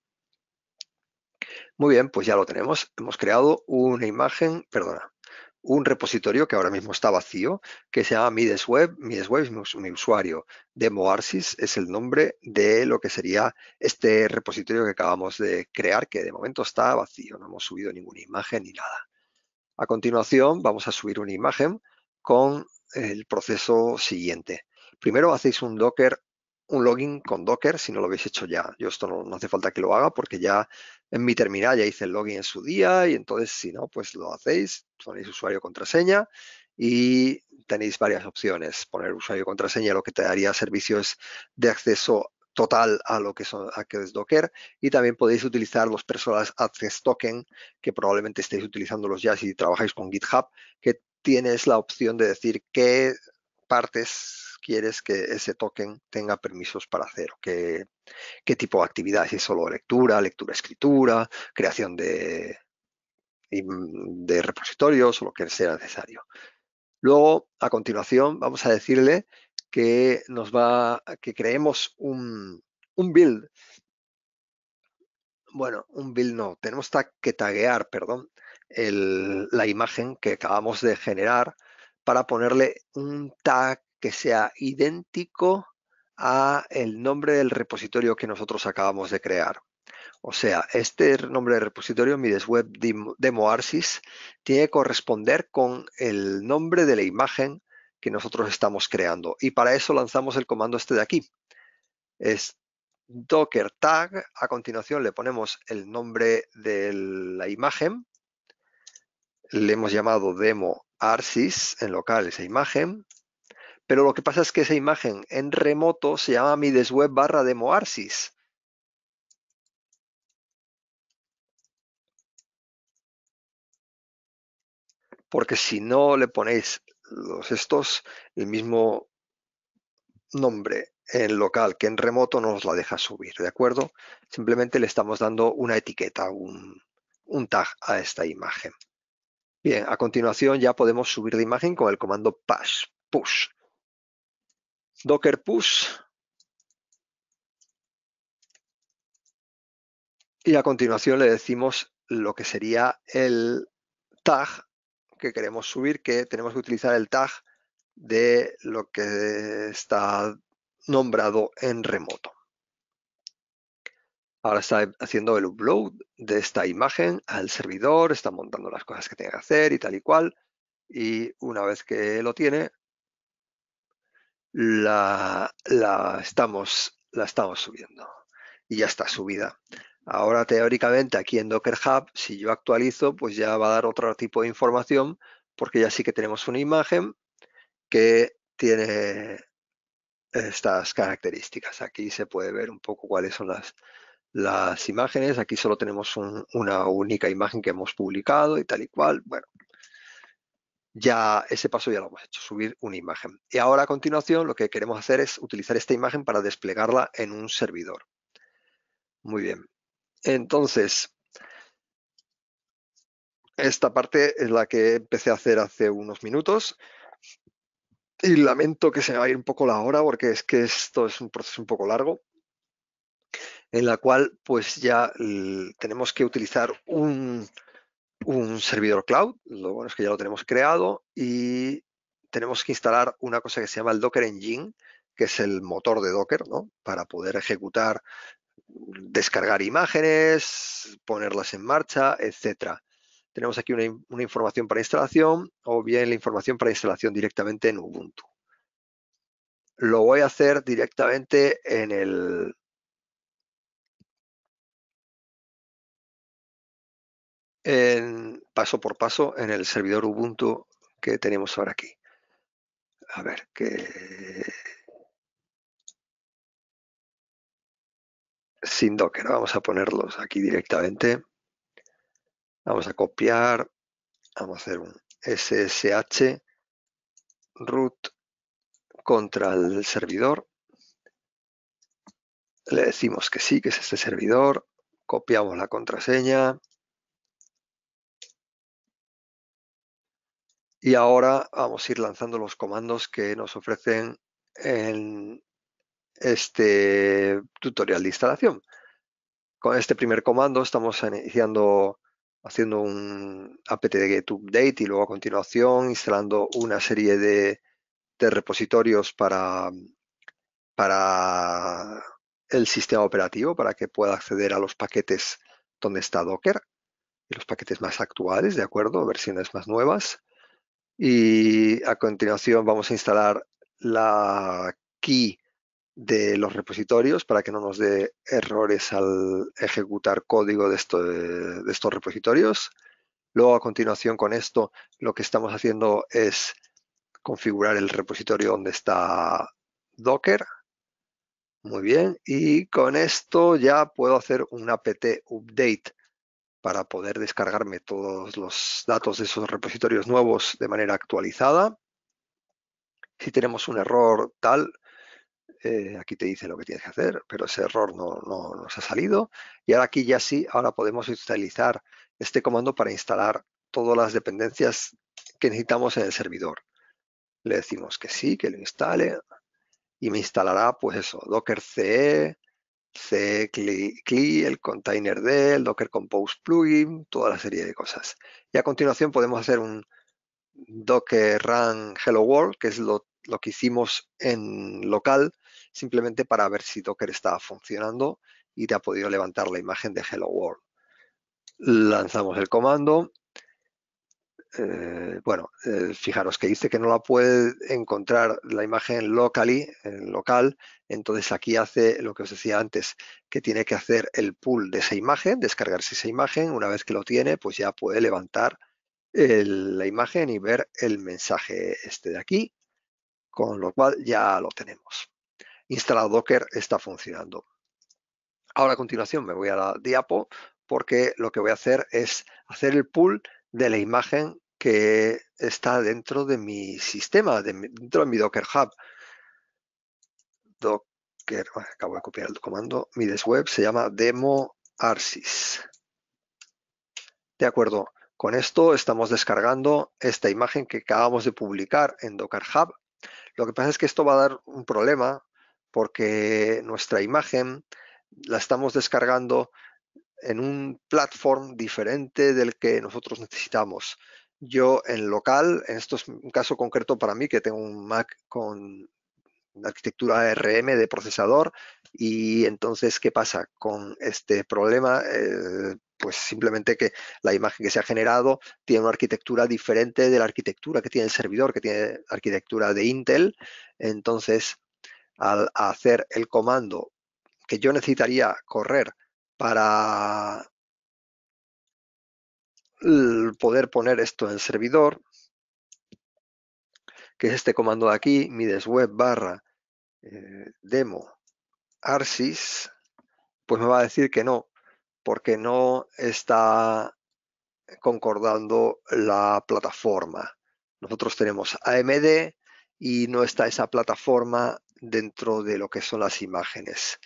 Muy bien, pues ya lo tenemos. Hemos creado una imagen, perdona, un repositorio que ahora mismo está vacío, que se llama Mides Web. es un usuario. Demoarsis es el nombre de lo que sería este repositorio que acabamos de crear, que de momento está vacío, no hemos subido ninguna imagen ni nada. A continuación vamos a subir una imagen con el proceso siguiente. Primero hacéis un docker un login con Docker si no lo habéis hecho ya. Yo esto no, hace falta que lo haga porque ya en mi terminal ya hice el login en su día y entonces si no, pues lo hacéis, ponéis usuario contraseña y tenéis varias opciones. Poner usuario contraseña lo que te daría servicios de acceso total a lo que, son, a es Docker y también podéis utilizar los personas access token que probablemente estéis utilizándolos ya si trabajáis con GitHub que tienes la opción de decir qué partes quieres que ese token tenga permisos para hacer, qué, qué tipo de actividades, si es solo lectura, lectura-escritura, creación de, mm, de repositorios o lo que sea necesario. Luego, a continuación, vamos a decirle que nos va, que creemos un, un build. Bueno, un build no, tenemos que taguear, perdón, la imagen que acabamos de generar para ponerle un tag que sea idéntico a el nombre del repositorio que nosotros acabamos de crear. O sea, este nombre de repositorio, midesweb demo arsis, tiene que corresponder con el nombre de la imagen que nosotros estamos creando. Y para eso lanzamos el comando este de aquí. Es docker tag, a continuación le ponemos el nombre de la imagen, le hemos llamado demo arsis en local esa imagen, pero lo que pasa es que esa imagen en remoto se llama Midesweb desweb barra Moarsis. Porque si no le ponéis los estos el mismo nombre en local que en remoto no os la deja subir, ¿de acuerdo? Simplemente le estamos dando una etiqueta, un, tag a esta imagen. Bien, a continuación ya podemos subir la imagen con el comando push. Docker push. Y a continuación le decimos lo que sería el tag que queremos subir, que tenemos que utilizar el tag de lo que está nombrado en remoto. Ahora está haciendo el upload de esta imagen al servidor, está montando las cosas que tiene que hacer y tal y cual. Y una vez que lo tiene, la, estamos, la estamos subiendo. Y ya está subida. Ahora, teóricamente, aquí en Docker Hub, si yo actualizo, pues ya va a dar otro tipo de información, porque ya sí que tenemos una imagen que tiene estas características. Aquí se puede ver un poco cuáles son las, imágenes. Aquí solo tenemos una única imagen que hemos publicado y tal y cual. Bueno, ya ese paso ya lo hemos hecho, subir una imagen. Y ahora a continuación lo que queremos hacer es utilizar esta imagen para desplegarla en un servidor. Muy bien. Entonces, esta parte es la que empecé a hacer hace unos minutos. Y lamento que se me va a ir un poco la hora porque es que esto es un proceso un poco largo en la cual pues ya tenemos que utilizar un, un servidor cloud, lo bueno es que ya lo tenemos creado y tenemos que instalar una cosa que se llama el Docker Engine, que es el motor de Docker, ¿no? Para poder ejecutar, descargar imágenes, ponerlas en marcha, etcétera. Tenemos aquí una información para instalación o bien la información para instalación directamente en Ubuntu. Lo voy a hacer directamente en el, en, paso por paso en el servidor Ubuntu que tenemos ahora aquí. A ver, que... Sin Docker, vamos a ponerlos aquí directamente. Vamos a copiar, vamos a hacer un SSH root contra el servidor. Le decimos que sí, que es este servidor. Copiamos la contraseña. Y ahora vamos a ir lanzando los comandos que nos ofrecen en este tutorial de instalación. Con este primer comando estamos iniciando, haciendo un apt-get update y luego a continuación instalando una serie de, repositorios para, para el sistema operativo para que pueda acceder a los paquetes donde está Docker y los paquetes más actuales, ¿de acuerdo? Versiones más nuevas y a continuación vamos a instalar la key de los repositorios para que no nos dé errores al ejecutar código de, estos repositorios. Luego a continuación con esto lo que estamos haciendo es configurar el repositorio donde está Docker. Muy bien, y con esto ya puedo hacer un apt update para poder descargarme todos los datos de esos repositorios nuevos de manera actualizada. Si tenemos un error tal, eh, aquí te dice lo que tienes que hacer, pero ese error no, no nos ha salido. Y ahora aquí ya sí, ahora podemos utilizar este comando para instalar todas las dependencias que necesitamos en el servidor. Le decimos que sí, que lo instale y me instalará pues eso, docker CE, C, CLI, el container D, el Docker Compose plugin, toda la serie de cosas. Y a continuación podemos hacer un Docker Run Hello World, que es lo, lo que hicimos en local, simplemente para ver si Docker estaba funcionando y te ha podido levantar la imagen de Hello World. Lanzamos el comando eh, bueno, eh, fijaros que dice que no la puede encontrar la imagen locally, en local, entonces aquí hace lo que os decía antes, que tiene que hacer el pull de esa imagen, descargarse esa imagen, una vez que lo tiene, pues ya puede levantar la imagen y ver el mensaje este de aquí, con lo cual ya lo tenemos. Instalado Docker está funcionando. Ahora a continuación me voy a la diapo porque lo que voy a hacer es hacer el pull de la imagen que está dentro de mi sistema, dentro de mi Docker Hub. Docker, acabo de copiar el comando, mi desweb se llama demo arsis. De acuerdo, con esto estamos descargando esta imagen que acabamos de publicar en Docker Hub. Lo que pasa es que esto va a dar un problema porque nuestra imagen la estamos descargando en un platform diferente del que nosotros necesitamos yo en local, en esto es un caso concreto para mí que tengo un Mac con arquitectura RM de procesador y entonces, ¿qué pasa con este problema? Eh, pues simplemente que la imagen que se ha generado tiene una arquitectura diferente de la arquitectura que tiene el servidor, que tiene arquitectura de Intel. Entonces, al hacer el comando que yo necesitaría correr para poder poner esto en servidor, que es este comando de aquí, midesweb barra eh, demo arsis, pues me va a decir que no, porque no está concordando la plataforma. Nosotros tenemos AMD y no está esa plataforma dentro de lo que son las imágenes.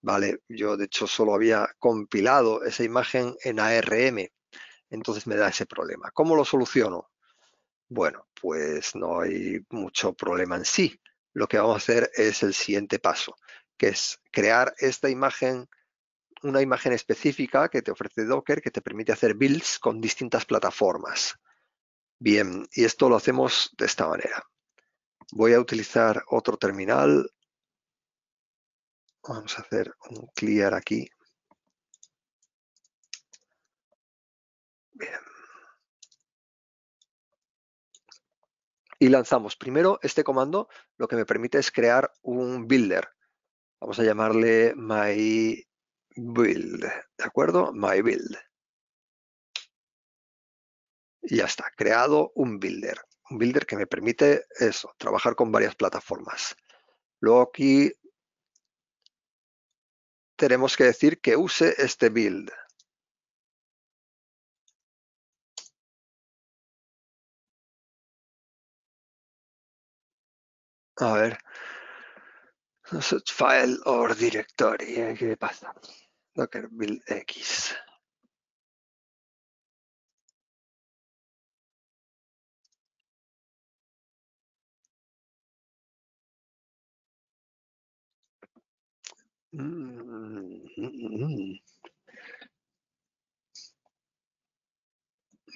Vale, yo de hecho solo había compilado esa imagen en ARM entonces me da ese problema. ¿Cómo lo soluciono? Bueno, pues no hay mucho problema en sí. Lo que vamos a hacer es el siguiente paso, que es crear esta imagen, una imagen específica que te ofrece Docker que te permite hacer builds con distintas plataformas. Bien, y esto lo hacemos de esta manera. Voy a utilizar otro terminal. Vamos a hacer un clear aquí y lanzamos. Primero, este comando lo que me permite es crear un builder. Vamos a llamarle my build, ¿de acuerdo? My build. Y ya está, creado un builder. Un builder que me permite eso, trabajar con varias plataformas. Luego aquí tenemos que decir que use este build. A ver. File or directory. ¿eh? ¿Qué pasa? Docker build X. Mm, mm,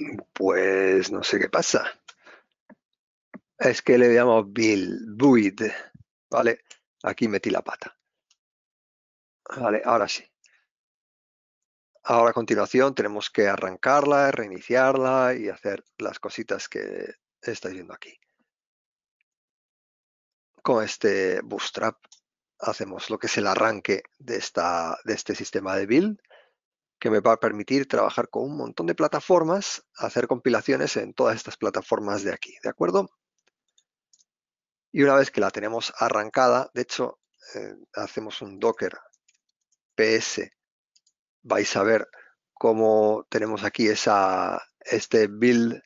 mm, pues no sé qué pasa es que le llamo build, build, ¿vale? Aquí metí la pata. Vale, ahora sí. Ahora a continuación tenemos que arrancarla, reiniciarla y hacer las cositas que estáis viendo aquí. Con este bootstrap hacemos lo que es el arranque de, esta, de este sistema de build que me va a permitir trabajar con un montón de plataformas, hacer compilaciones en todas estas plataformas de aquí, ¿de acuerdo? Y una vez que la tenemos arrancada, de hecho, eh, hacemos un docker ps. Vais a ver cómo tenemos aquí este build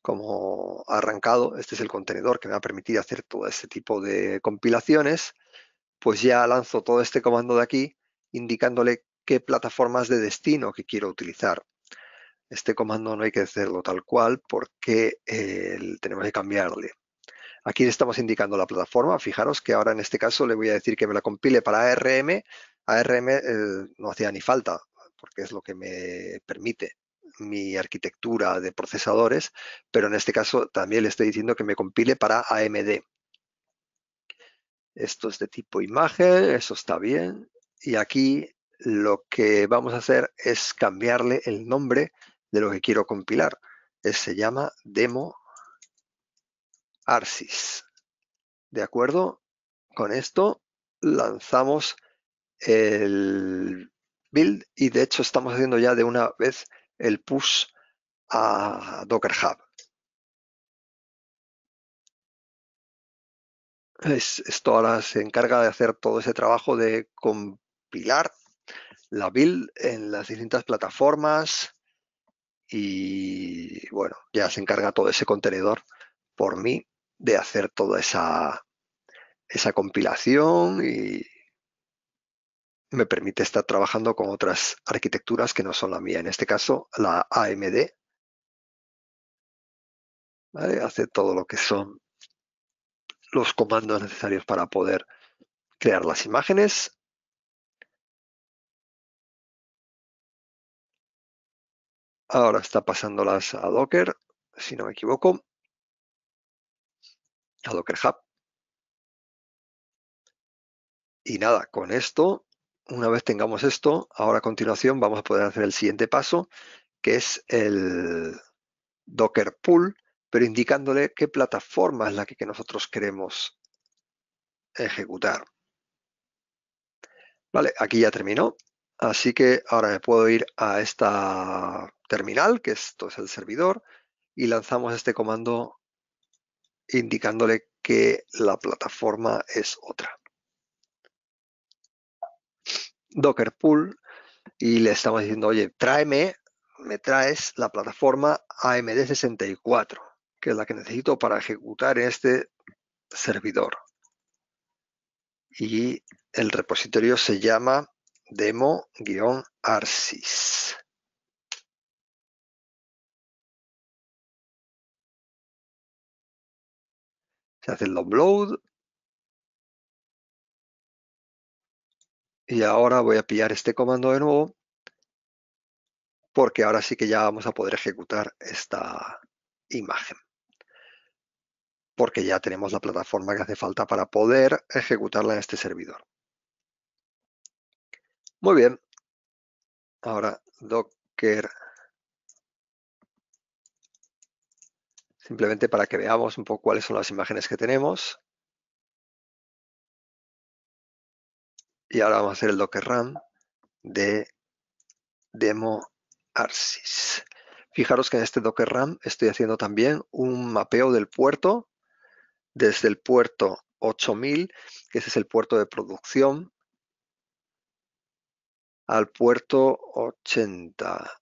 como arrancado. Este es el contenedor que me va a permitir hacer todo este tipo de compilaciones. Pues ya lanzo todo este comando de aquí indicándole qué plataformas de destino que quiero utilizar. Este comando no hay que hacerlo tal cual porque eh, tenemos que cambiarle. Aquí le estamos indicando la plataforma. Fijaros que ahora en este caso le voy a decir que me la compile para ARM. ARM eh, no hacía ni falta porque es lo que me permite mi arquitectura de procesadores, pero en este caso también le estoy diciendo que me compile para AMD. Esto es de tipo imagen, eso está bien. Y aquí lo que vamos a hacer es cambiarle el nombre de lo que quiero compilar. se llama demo ¿De acuerdo? Con esto lanzamos el build y de hecho estamos haciendo ya de una vez el push a Docker Hub. esto ahora se encarga de hacer todo ese trabajo de compilar la build en las distintas plataformas y bueno, ya se encarga todo ese contenedor por mí de hacer toda esa, esa compilación y me permite estar trabajando con otras arquitecturas que no son la mía. En este caso, la AMD. Hace todo lo que son los comandos necesarios para poder crear las imágenes. Ahora está pasándolas a Docker, si no me equivoco a Docker Hub. Y nada, con esto, una vez tengamos esto, ahora a continuación vamos a poder hacer el siguiente paso, que es el Docker Pool, pero indicándole qué plataforma es la que, nosotros queremos ejecutar. Vale, aquí ya terminó. Así que ahora me puedo ir a esta terminal, que esto es el servidor, y lanzamos este comando indicándole que la plataforma es otra. Docker Pool y le estamos diciendo, oye, tráeme, me traes la plataforma AMD64, que es la que necesito para ejecutar este servidor. Y el repositorio se llama demo-arsis. hace el download. Y ahora voy a pillar este comando de nuevo porque ahora sí que ya vamos a poder ejecutar esta imagen. Porque ya tenemos la plataforma que hace falta para poder ejecutarla en este servidor. Muy bien. Ahora docker simplemente para que veamos un poco cuáles son las imágenes que tenemos. Y ahora vamos a hacer el Docker RAM de demo Arsis. Fijaros que en este Docker RAM estoy haciendo también un mapeo del puerto desde el puerto 8000, que ese es el puerto de producción, al puerto 80.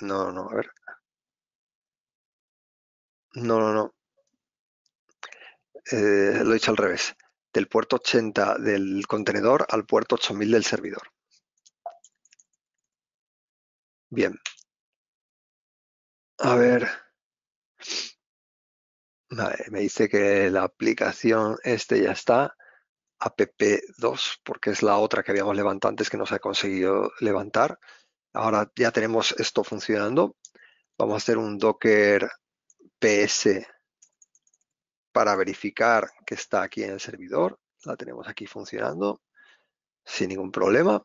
No, no, a ver. No, no, no. Eh, lo he dicho al revés. Del puerto 80 del contenedor al puerto 8000 del servidor. Bien. A ver. me dice que la aplicación este ya está. APP2, porque es la otra que habíamos levantado antes que no se ha conseguido levantar. Ahora ya tenemos esto funcionando. Vamos a hacer un Docker ps para verificar que está aquí en el servidor. La tenemos aquí funcionando sin ningún problema.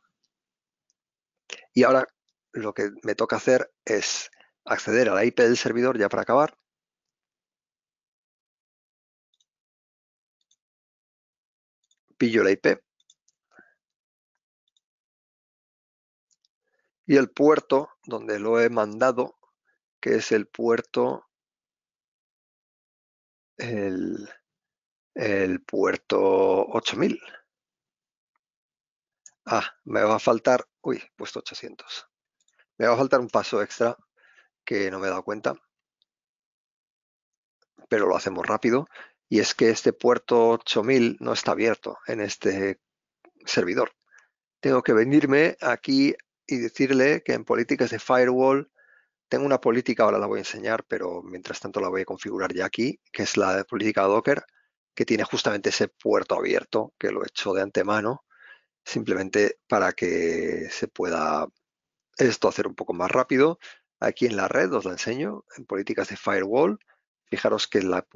Y ahora lo que me toca hacer es acceder a la IP del servidor ya para acabar. Pillo la IP. Y el puerto donde lo he mandado, que es el puerto el, puerto 8000. Ah, me va a faltar, uy, puesto 800. Me va a faltar un paso extra que no me he dado cuenta, pero lo hacemos rápido. Y es que este puerto 8000 no está abierto en este servidor. Tengo que venirme aquí y decirle que en políticas de firewall tengo una política, ahora la voy a enseñar, pero mientras tanto la voy a configurar ya aquí, que es la de política Docker, que tiene justamente ese puerto abierto, que lo he hecho de antemano, simplemente para que se pueda esto hacer un poco más rápido. Aquí en la red os la enseño, en políticas de firewall. Fijaros que la,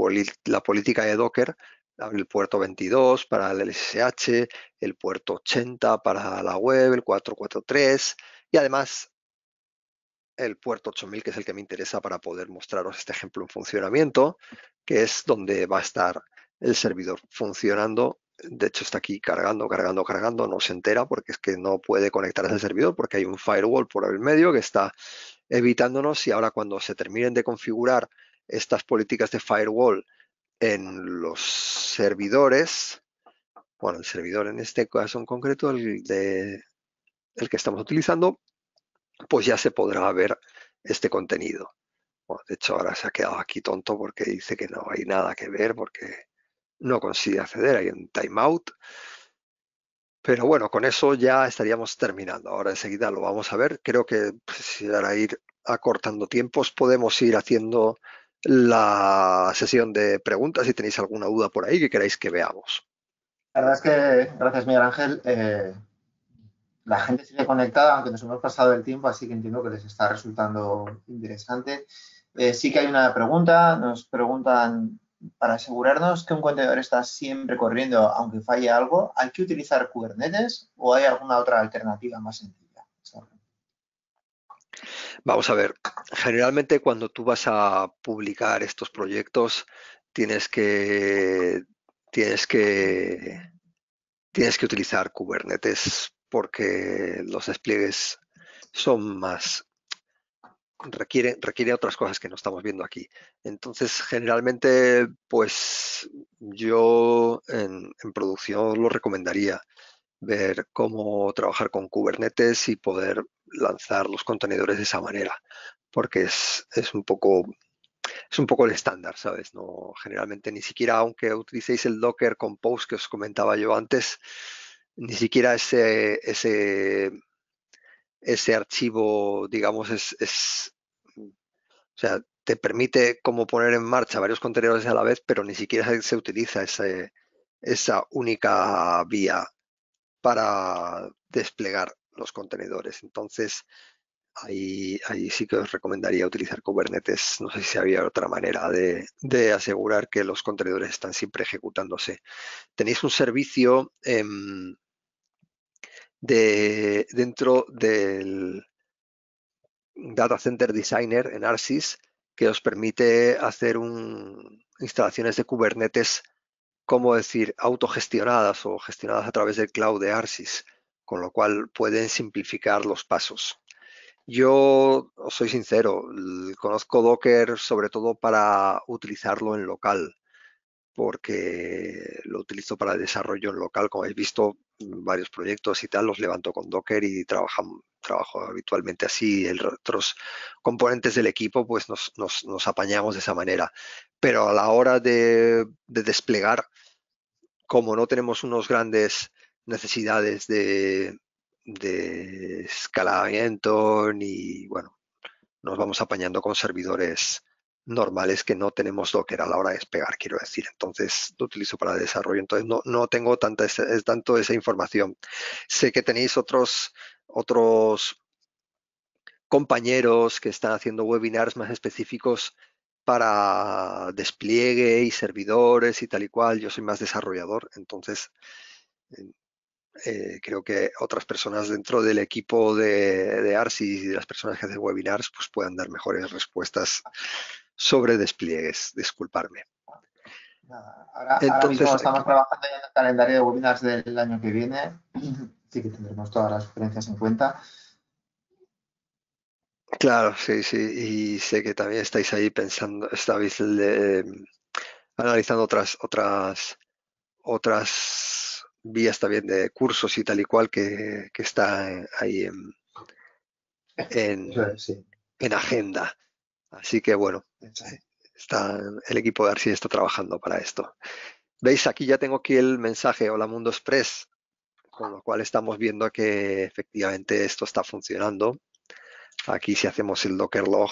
la política de Docker abre el puerto 22 para el LSH, el puerto 80 para la web, el 443 y además el puerto 8000, que es el que me interesa para poder mostraros este ejemplo en funcionamiento, que es donde va a estar el servidor funcionando. De hecho, está aquí cargando, cargando, cargando, no se entera porque es que no puede conectarse al servidor porque hay un firewall por el medio que está evitándonos y ahora cuando se terminen de configurar estas políticas de firewall en los servidores, bueno, el servidor en este caso en concreto, el, de, el que estamos utilizando, pues ya se podrá ver este contenido. Bueno, oh, de hecho, ahora se ha quedado aquí tonto porque dice que no hay nada que ver porque no consigue acceder, hay un timeout. Pero bueno, con eso ya estaríamos terminando. Ahora enseguida lo vamos a ver. Creo que pues, si ahora ir acortando tiempos podemos ir haciendo la sesión de preguntas si tenéis alguna duda por ahí que queráis que veamos. La verdad es que, gracias Miguel Ángel, eh, la gente sigue conectada, aunque nos hemos pasado el tiempo, así que entiendo que les está resultando interesante. Eh, sí que hay una pregunta, nos preguntan, para asegurarnos que un contenedor está siempre corriendo, aunque falle algo, ¿hay que utilizar Kubernetes o hay alguna otra alternativa más sencilla? Vamos a ver, generalmente cuando tú vas a publicar estos proyectos, tienes que, tienes que, tienes que utilizar Kubernetes porque los despliegues son más requiere, otras cosas que no estamos viendo aquí. Entonces, generalmente, pues yo en, en, producción lo recomendaría ver cómo trabajar con Kubernetes y poder lanzar los contenedores de esa manera, porque es, es un poco es un poco el estándar, ¿sabes? No, generalmente ni siquiera aunque utilicéis el Docker Compose que os comentaba yo antes, ni siquiera ese, ese, ese archivo, digamos, es, es, o sea, te permite como poner en marcha varios contenedores a la vez, pero ni siquiera se, utiliza ese, esa única vía para desplegar los contenedores. Entonces, Ahí, sí que os recomendaría utilizar Kubernetes. No sé si había otra manera de, asegurar que los contenedores están siempre ejecutándose. Tenéis un servicio em, dentro del Data Center Designer en ARSIS que os permite hacer instalaciones de Kubernetes, como decir, autogestionadas o gestionadas a través del cloud de ARSIS, con lo cual pueden simplificar los pasos. Yo soy sincero, conozco Docker sobre todo para utilizarlo en local, porque lo utilizo para desarrollo en local. Como habéis visto, varios proyectos y tal los levanto con Docker y trabajo habitualmente así. El, otros componentes del equipo pues nos, apañamos de esa manera. Pero a la hora de, de desplegar, como no tenemos unos grandes necesidades de, de escalamiento ni, bueno, nos vamos apañando con servidores normales que no tenemos Docker a la hora de despegar, quiero decir. Entonces, lo utilizo para desarrollo. Entonces, no, no tengo tanta, tanto esa información. Sé que tenéis otros, otros compañeros que están haciendo webinars más específicos para despliegue y servidores y tal y cual. Yo soy más desarrollador, entonces eh, creo que otras personas dentro del equipo de, de y de las personas que hacen webinars pues puedan dar mejores respuestas sobre despliegues, disculparme. ahora, Entonces, estamos eh, trabajando trabajando en el calendario de webinars del año que viene, así que tendremos todas las sugerencias en cuenta. Claro, sí, sí, y sé que también estáis ahí pensando, estáis eh, analizando otras, otras, otras vías también de cursos y tal y cual que, está eh, ahí en, agenda. Así que bueno, está, el equipo de Arsi está trabajando para esto. Veis, aquí ya tengo aquí el mensaje Hola Mundo Express, con lo cual estamos viendo que efectivamente esto está funcionando. Aquí si hacemos el Docker log,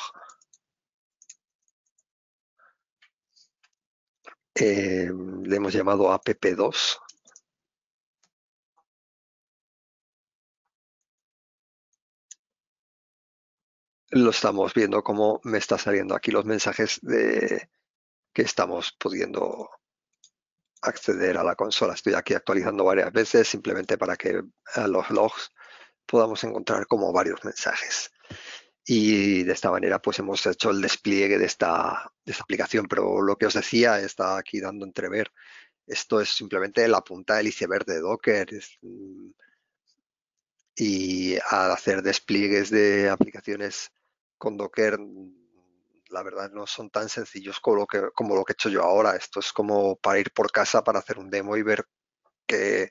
eh, le hemos llamado app2 lo estamos viendo cómo me está saliendo aquí los mensajes de que estamos pudiendo acceder a la consola. Estoy aquí actualizando varias veces simplemente para que los logs podamos encontrar como varios mensajes. Y de esta manera pues hemos hecho el despliegue de esta, aplicación, pero lo que os decía está aquí dando entrever. Esto es simplemente la punta del iceberg de Docker. Mm, y al hacer despliegues de aplicaciones con Docker mm, la verdad no son tan sencillos como lo que, he hecho yo ahora. Esto es como para ir por casa para hacer un demo y ver que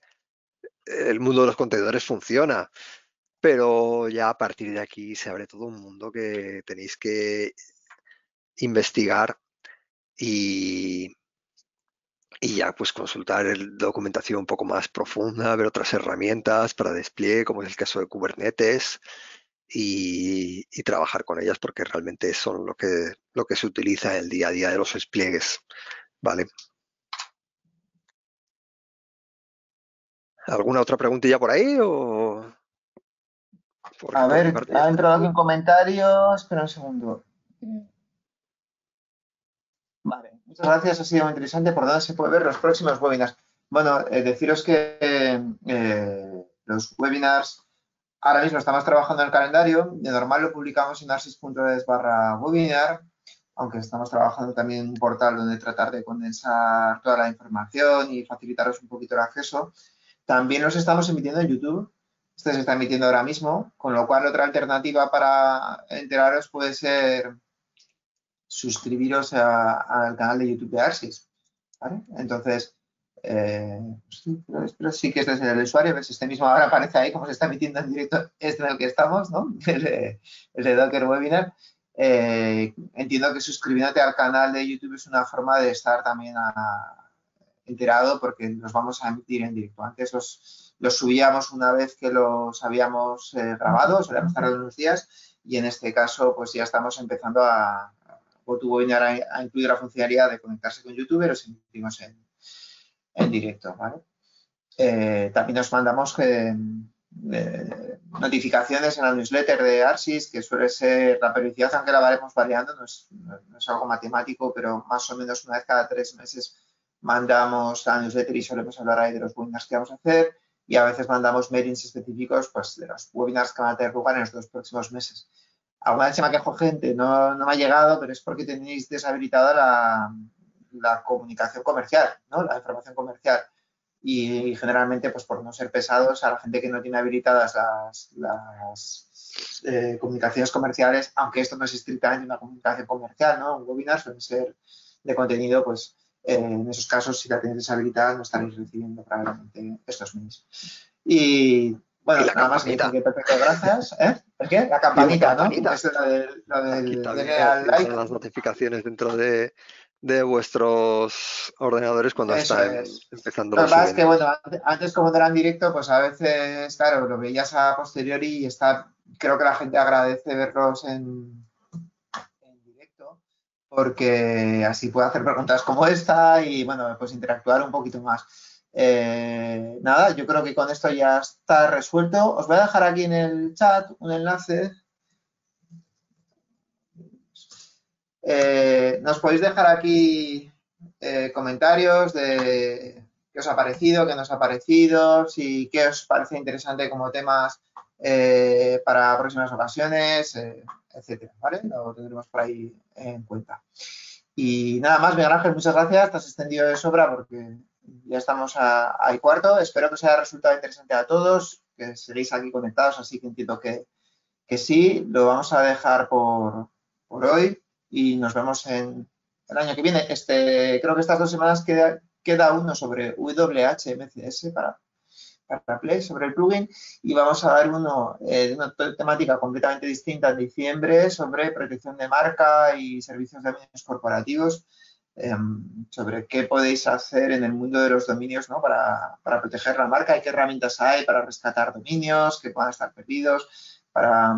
el mundo de los contenedores funciona. Pero ya a partir de aquí se abre todo un mundo que tenéis que investigar y, ya pues consultar el, documentación un poco más profunda, ver otras herramientas para despliegue, como es el caso de Kubernetes y, trabajar con ellas porque realmente son lo que, lo que se utiliza en el día a día de los despliegues. ¿Vale? ¿Alguna otra pregunta ya por ahí? a ver, ha entrado algún comentario. Espera un segundo. Vale, muchas gracias. Ha sido muy interesante. ¿Por dónde se puede ver los próximos webinars? Bueno, eh, deciros que eh, los webinars Ahora mismo estamos trabajando en el calendario, de normal lo publicamos en arsis.es barra webinar, aunque estamos trabajando también en un portal donde tratar de condensar toda la información y facilitaros un poquito el acceso. También los estamos emitiendo en YouTube, este se está emitiendo ahora mismo, con lo cual otra alternativa para enteraros puede ser suscribiros al canal de YouTube de Arsis. Entonces, eh, pero sí que es es el usuario, este mismo ahora aparece ahí como se está emitiendo en directo este en el que estamos, ¿no? el, de, Docker Webinar. Eh, entiendo que suscribiéndote al canal de YouTube es una forma de estar también ah, enterado porque nos vamos a emitir en directo. Antes los, subíamos una vez que los habíamos eh, grabado, solíamos unos días y en este caso pues ya estamos empezando a, a incluir la funcionalidad de conectarse con YouTube, los emitimos en, en directo, eh, también os mandamos eh, notificaciones en la newsletter de Arsis, que suele ser la periodicidad, aunque la varemos variando, no es, algo matemático, pero más o menos una vez cada tres meses mandamos la newsletter y solemos hablar ahí de los webinars que vamos a hacer y a veces mandamos meetings específicos pues, de los webinars que van a tener lugar en los dos próximos meses. Alguna vez se me ha gente, no me ha llegado, pero es porque tenéis deshabilitada la, la comunicación comercial, ¿no? la información comercial. Y, generalmente, pues por no ser pesados, a la gente que no tiene habilitadas las, eh, comunicaciones comerciales, aunque esto no es estrictamente una comunicación comercial, ¿no? un webinar suele ser de contenido, pues eh, en esos casos, si la tenéis deshabilitada, no estaréis recibiendo probablemente estos mails. Y bueno, nada más que perfecto, gracias. ¿Eh? qué? La campanita, ¿no? Es la del, la las notificaciones dentro de, de vuestros ordenadores cuando está empezando la es que bueno, antes como no era en directo, pues a veces, claro, lo veías a posteriori y está, creo que la gente agradece verlos en, en directo, porque así puede hacer preguntas como esta y bueno, pues interactuar un poquito más. Eh, nada, yo creo que con esto ya está resuelto. Os voy a dejar aquí en el chat un enlace Eh, nos podéis dejar aquí eh, comentarios de qué os ha parecido, qué nos ha parecido, si qué os parece interesante como temas eh, para próximas ocasiones, etc. ¿vale? Lo tendremos por ahí en cuenta. Y nada más, Miguel Ángel, muchas gracias. Te has extendido de sobra porque ya estamos al cuarto. Espero que os haya resultado interesante a todos, que seguís aquí conectados, así que entiendo que, que sí. Lo vamos a dejar por, por hoy y nos vemos en el año que viene. Este, creo que estas dos semanas queda, queda uno sobre WHMCS para, para Play, sobre el plugin, y vamos a dar uno de eh, una temática completamente distinta en diciembre sobre protección de marca y servicios de dominios corporativos, em, sobre qué podéis hacer en el mundo de los dominios ¿no? para, para proteger la marca y qué herramientas hay para rescatar dominios que puedan estar perdidos, para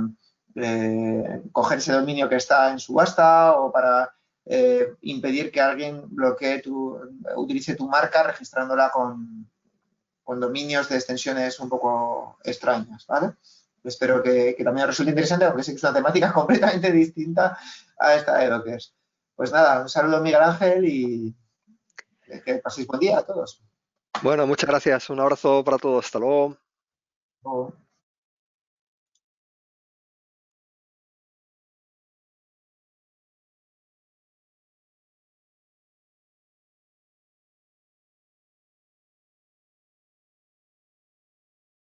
eh, coger ese dominio que está en subasta o para eh, impedir que alguien bloquee tu, utilice tu marca registrándola con, con dominios de extensiones un poco extrañas, ¿vale? Espero que, también os resulte interesante, porque sé que es una temática completamente distinta a esta de lo que es Pues nada, un saludo Miguel Ángel y que paséis buen día a todos. Bueno, muchas gracias. Un abrazo para todos. Hasta luego.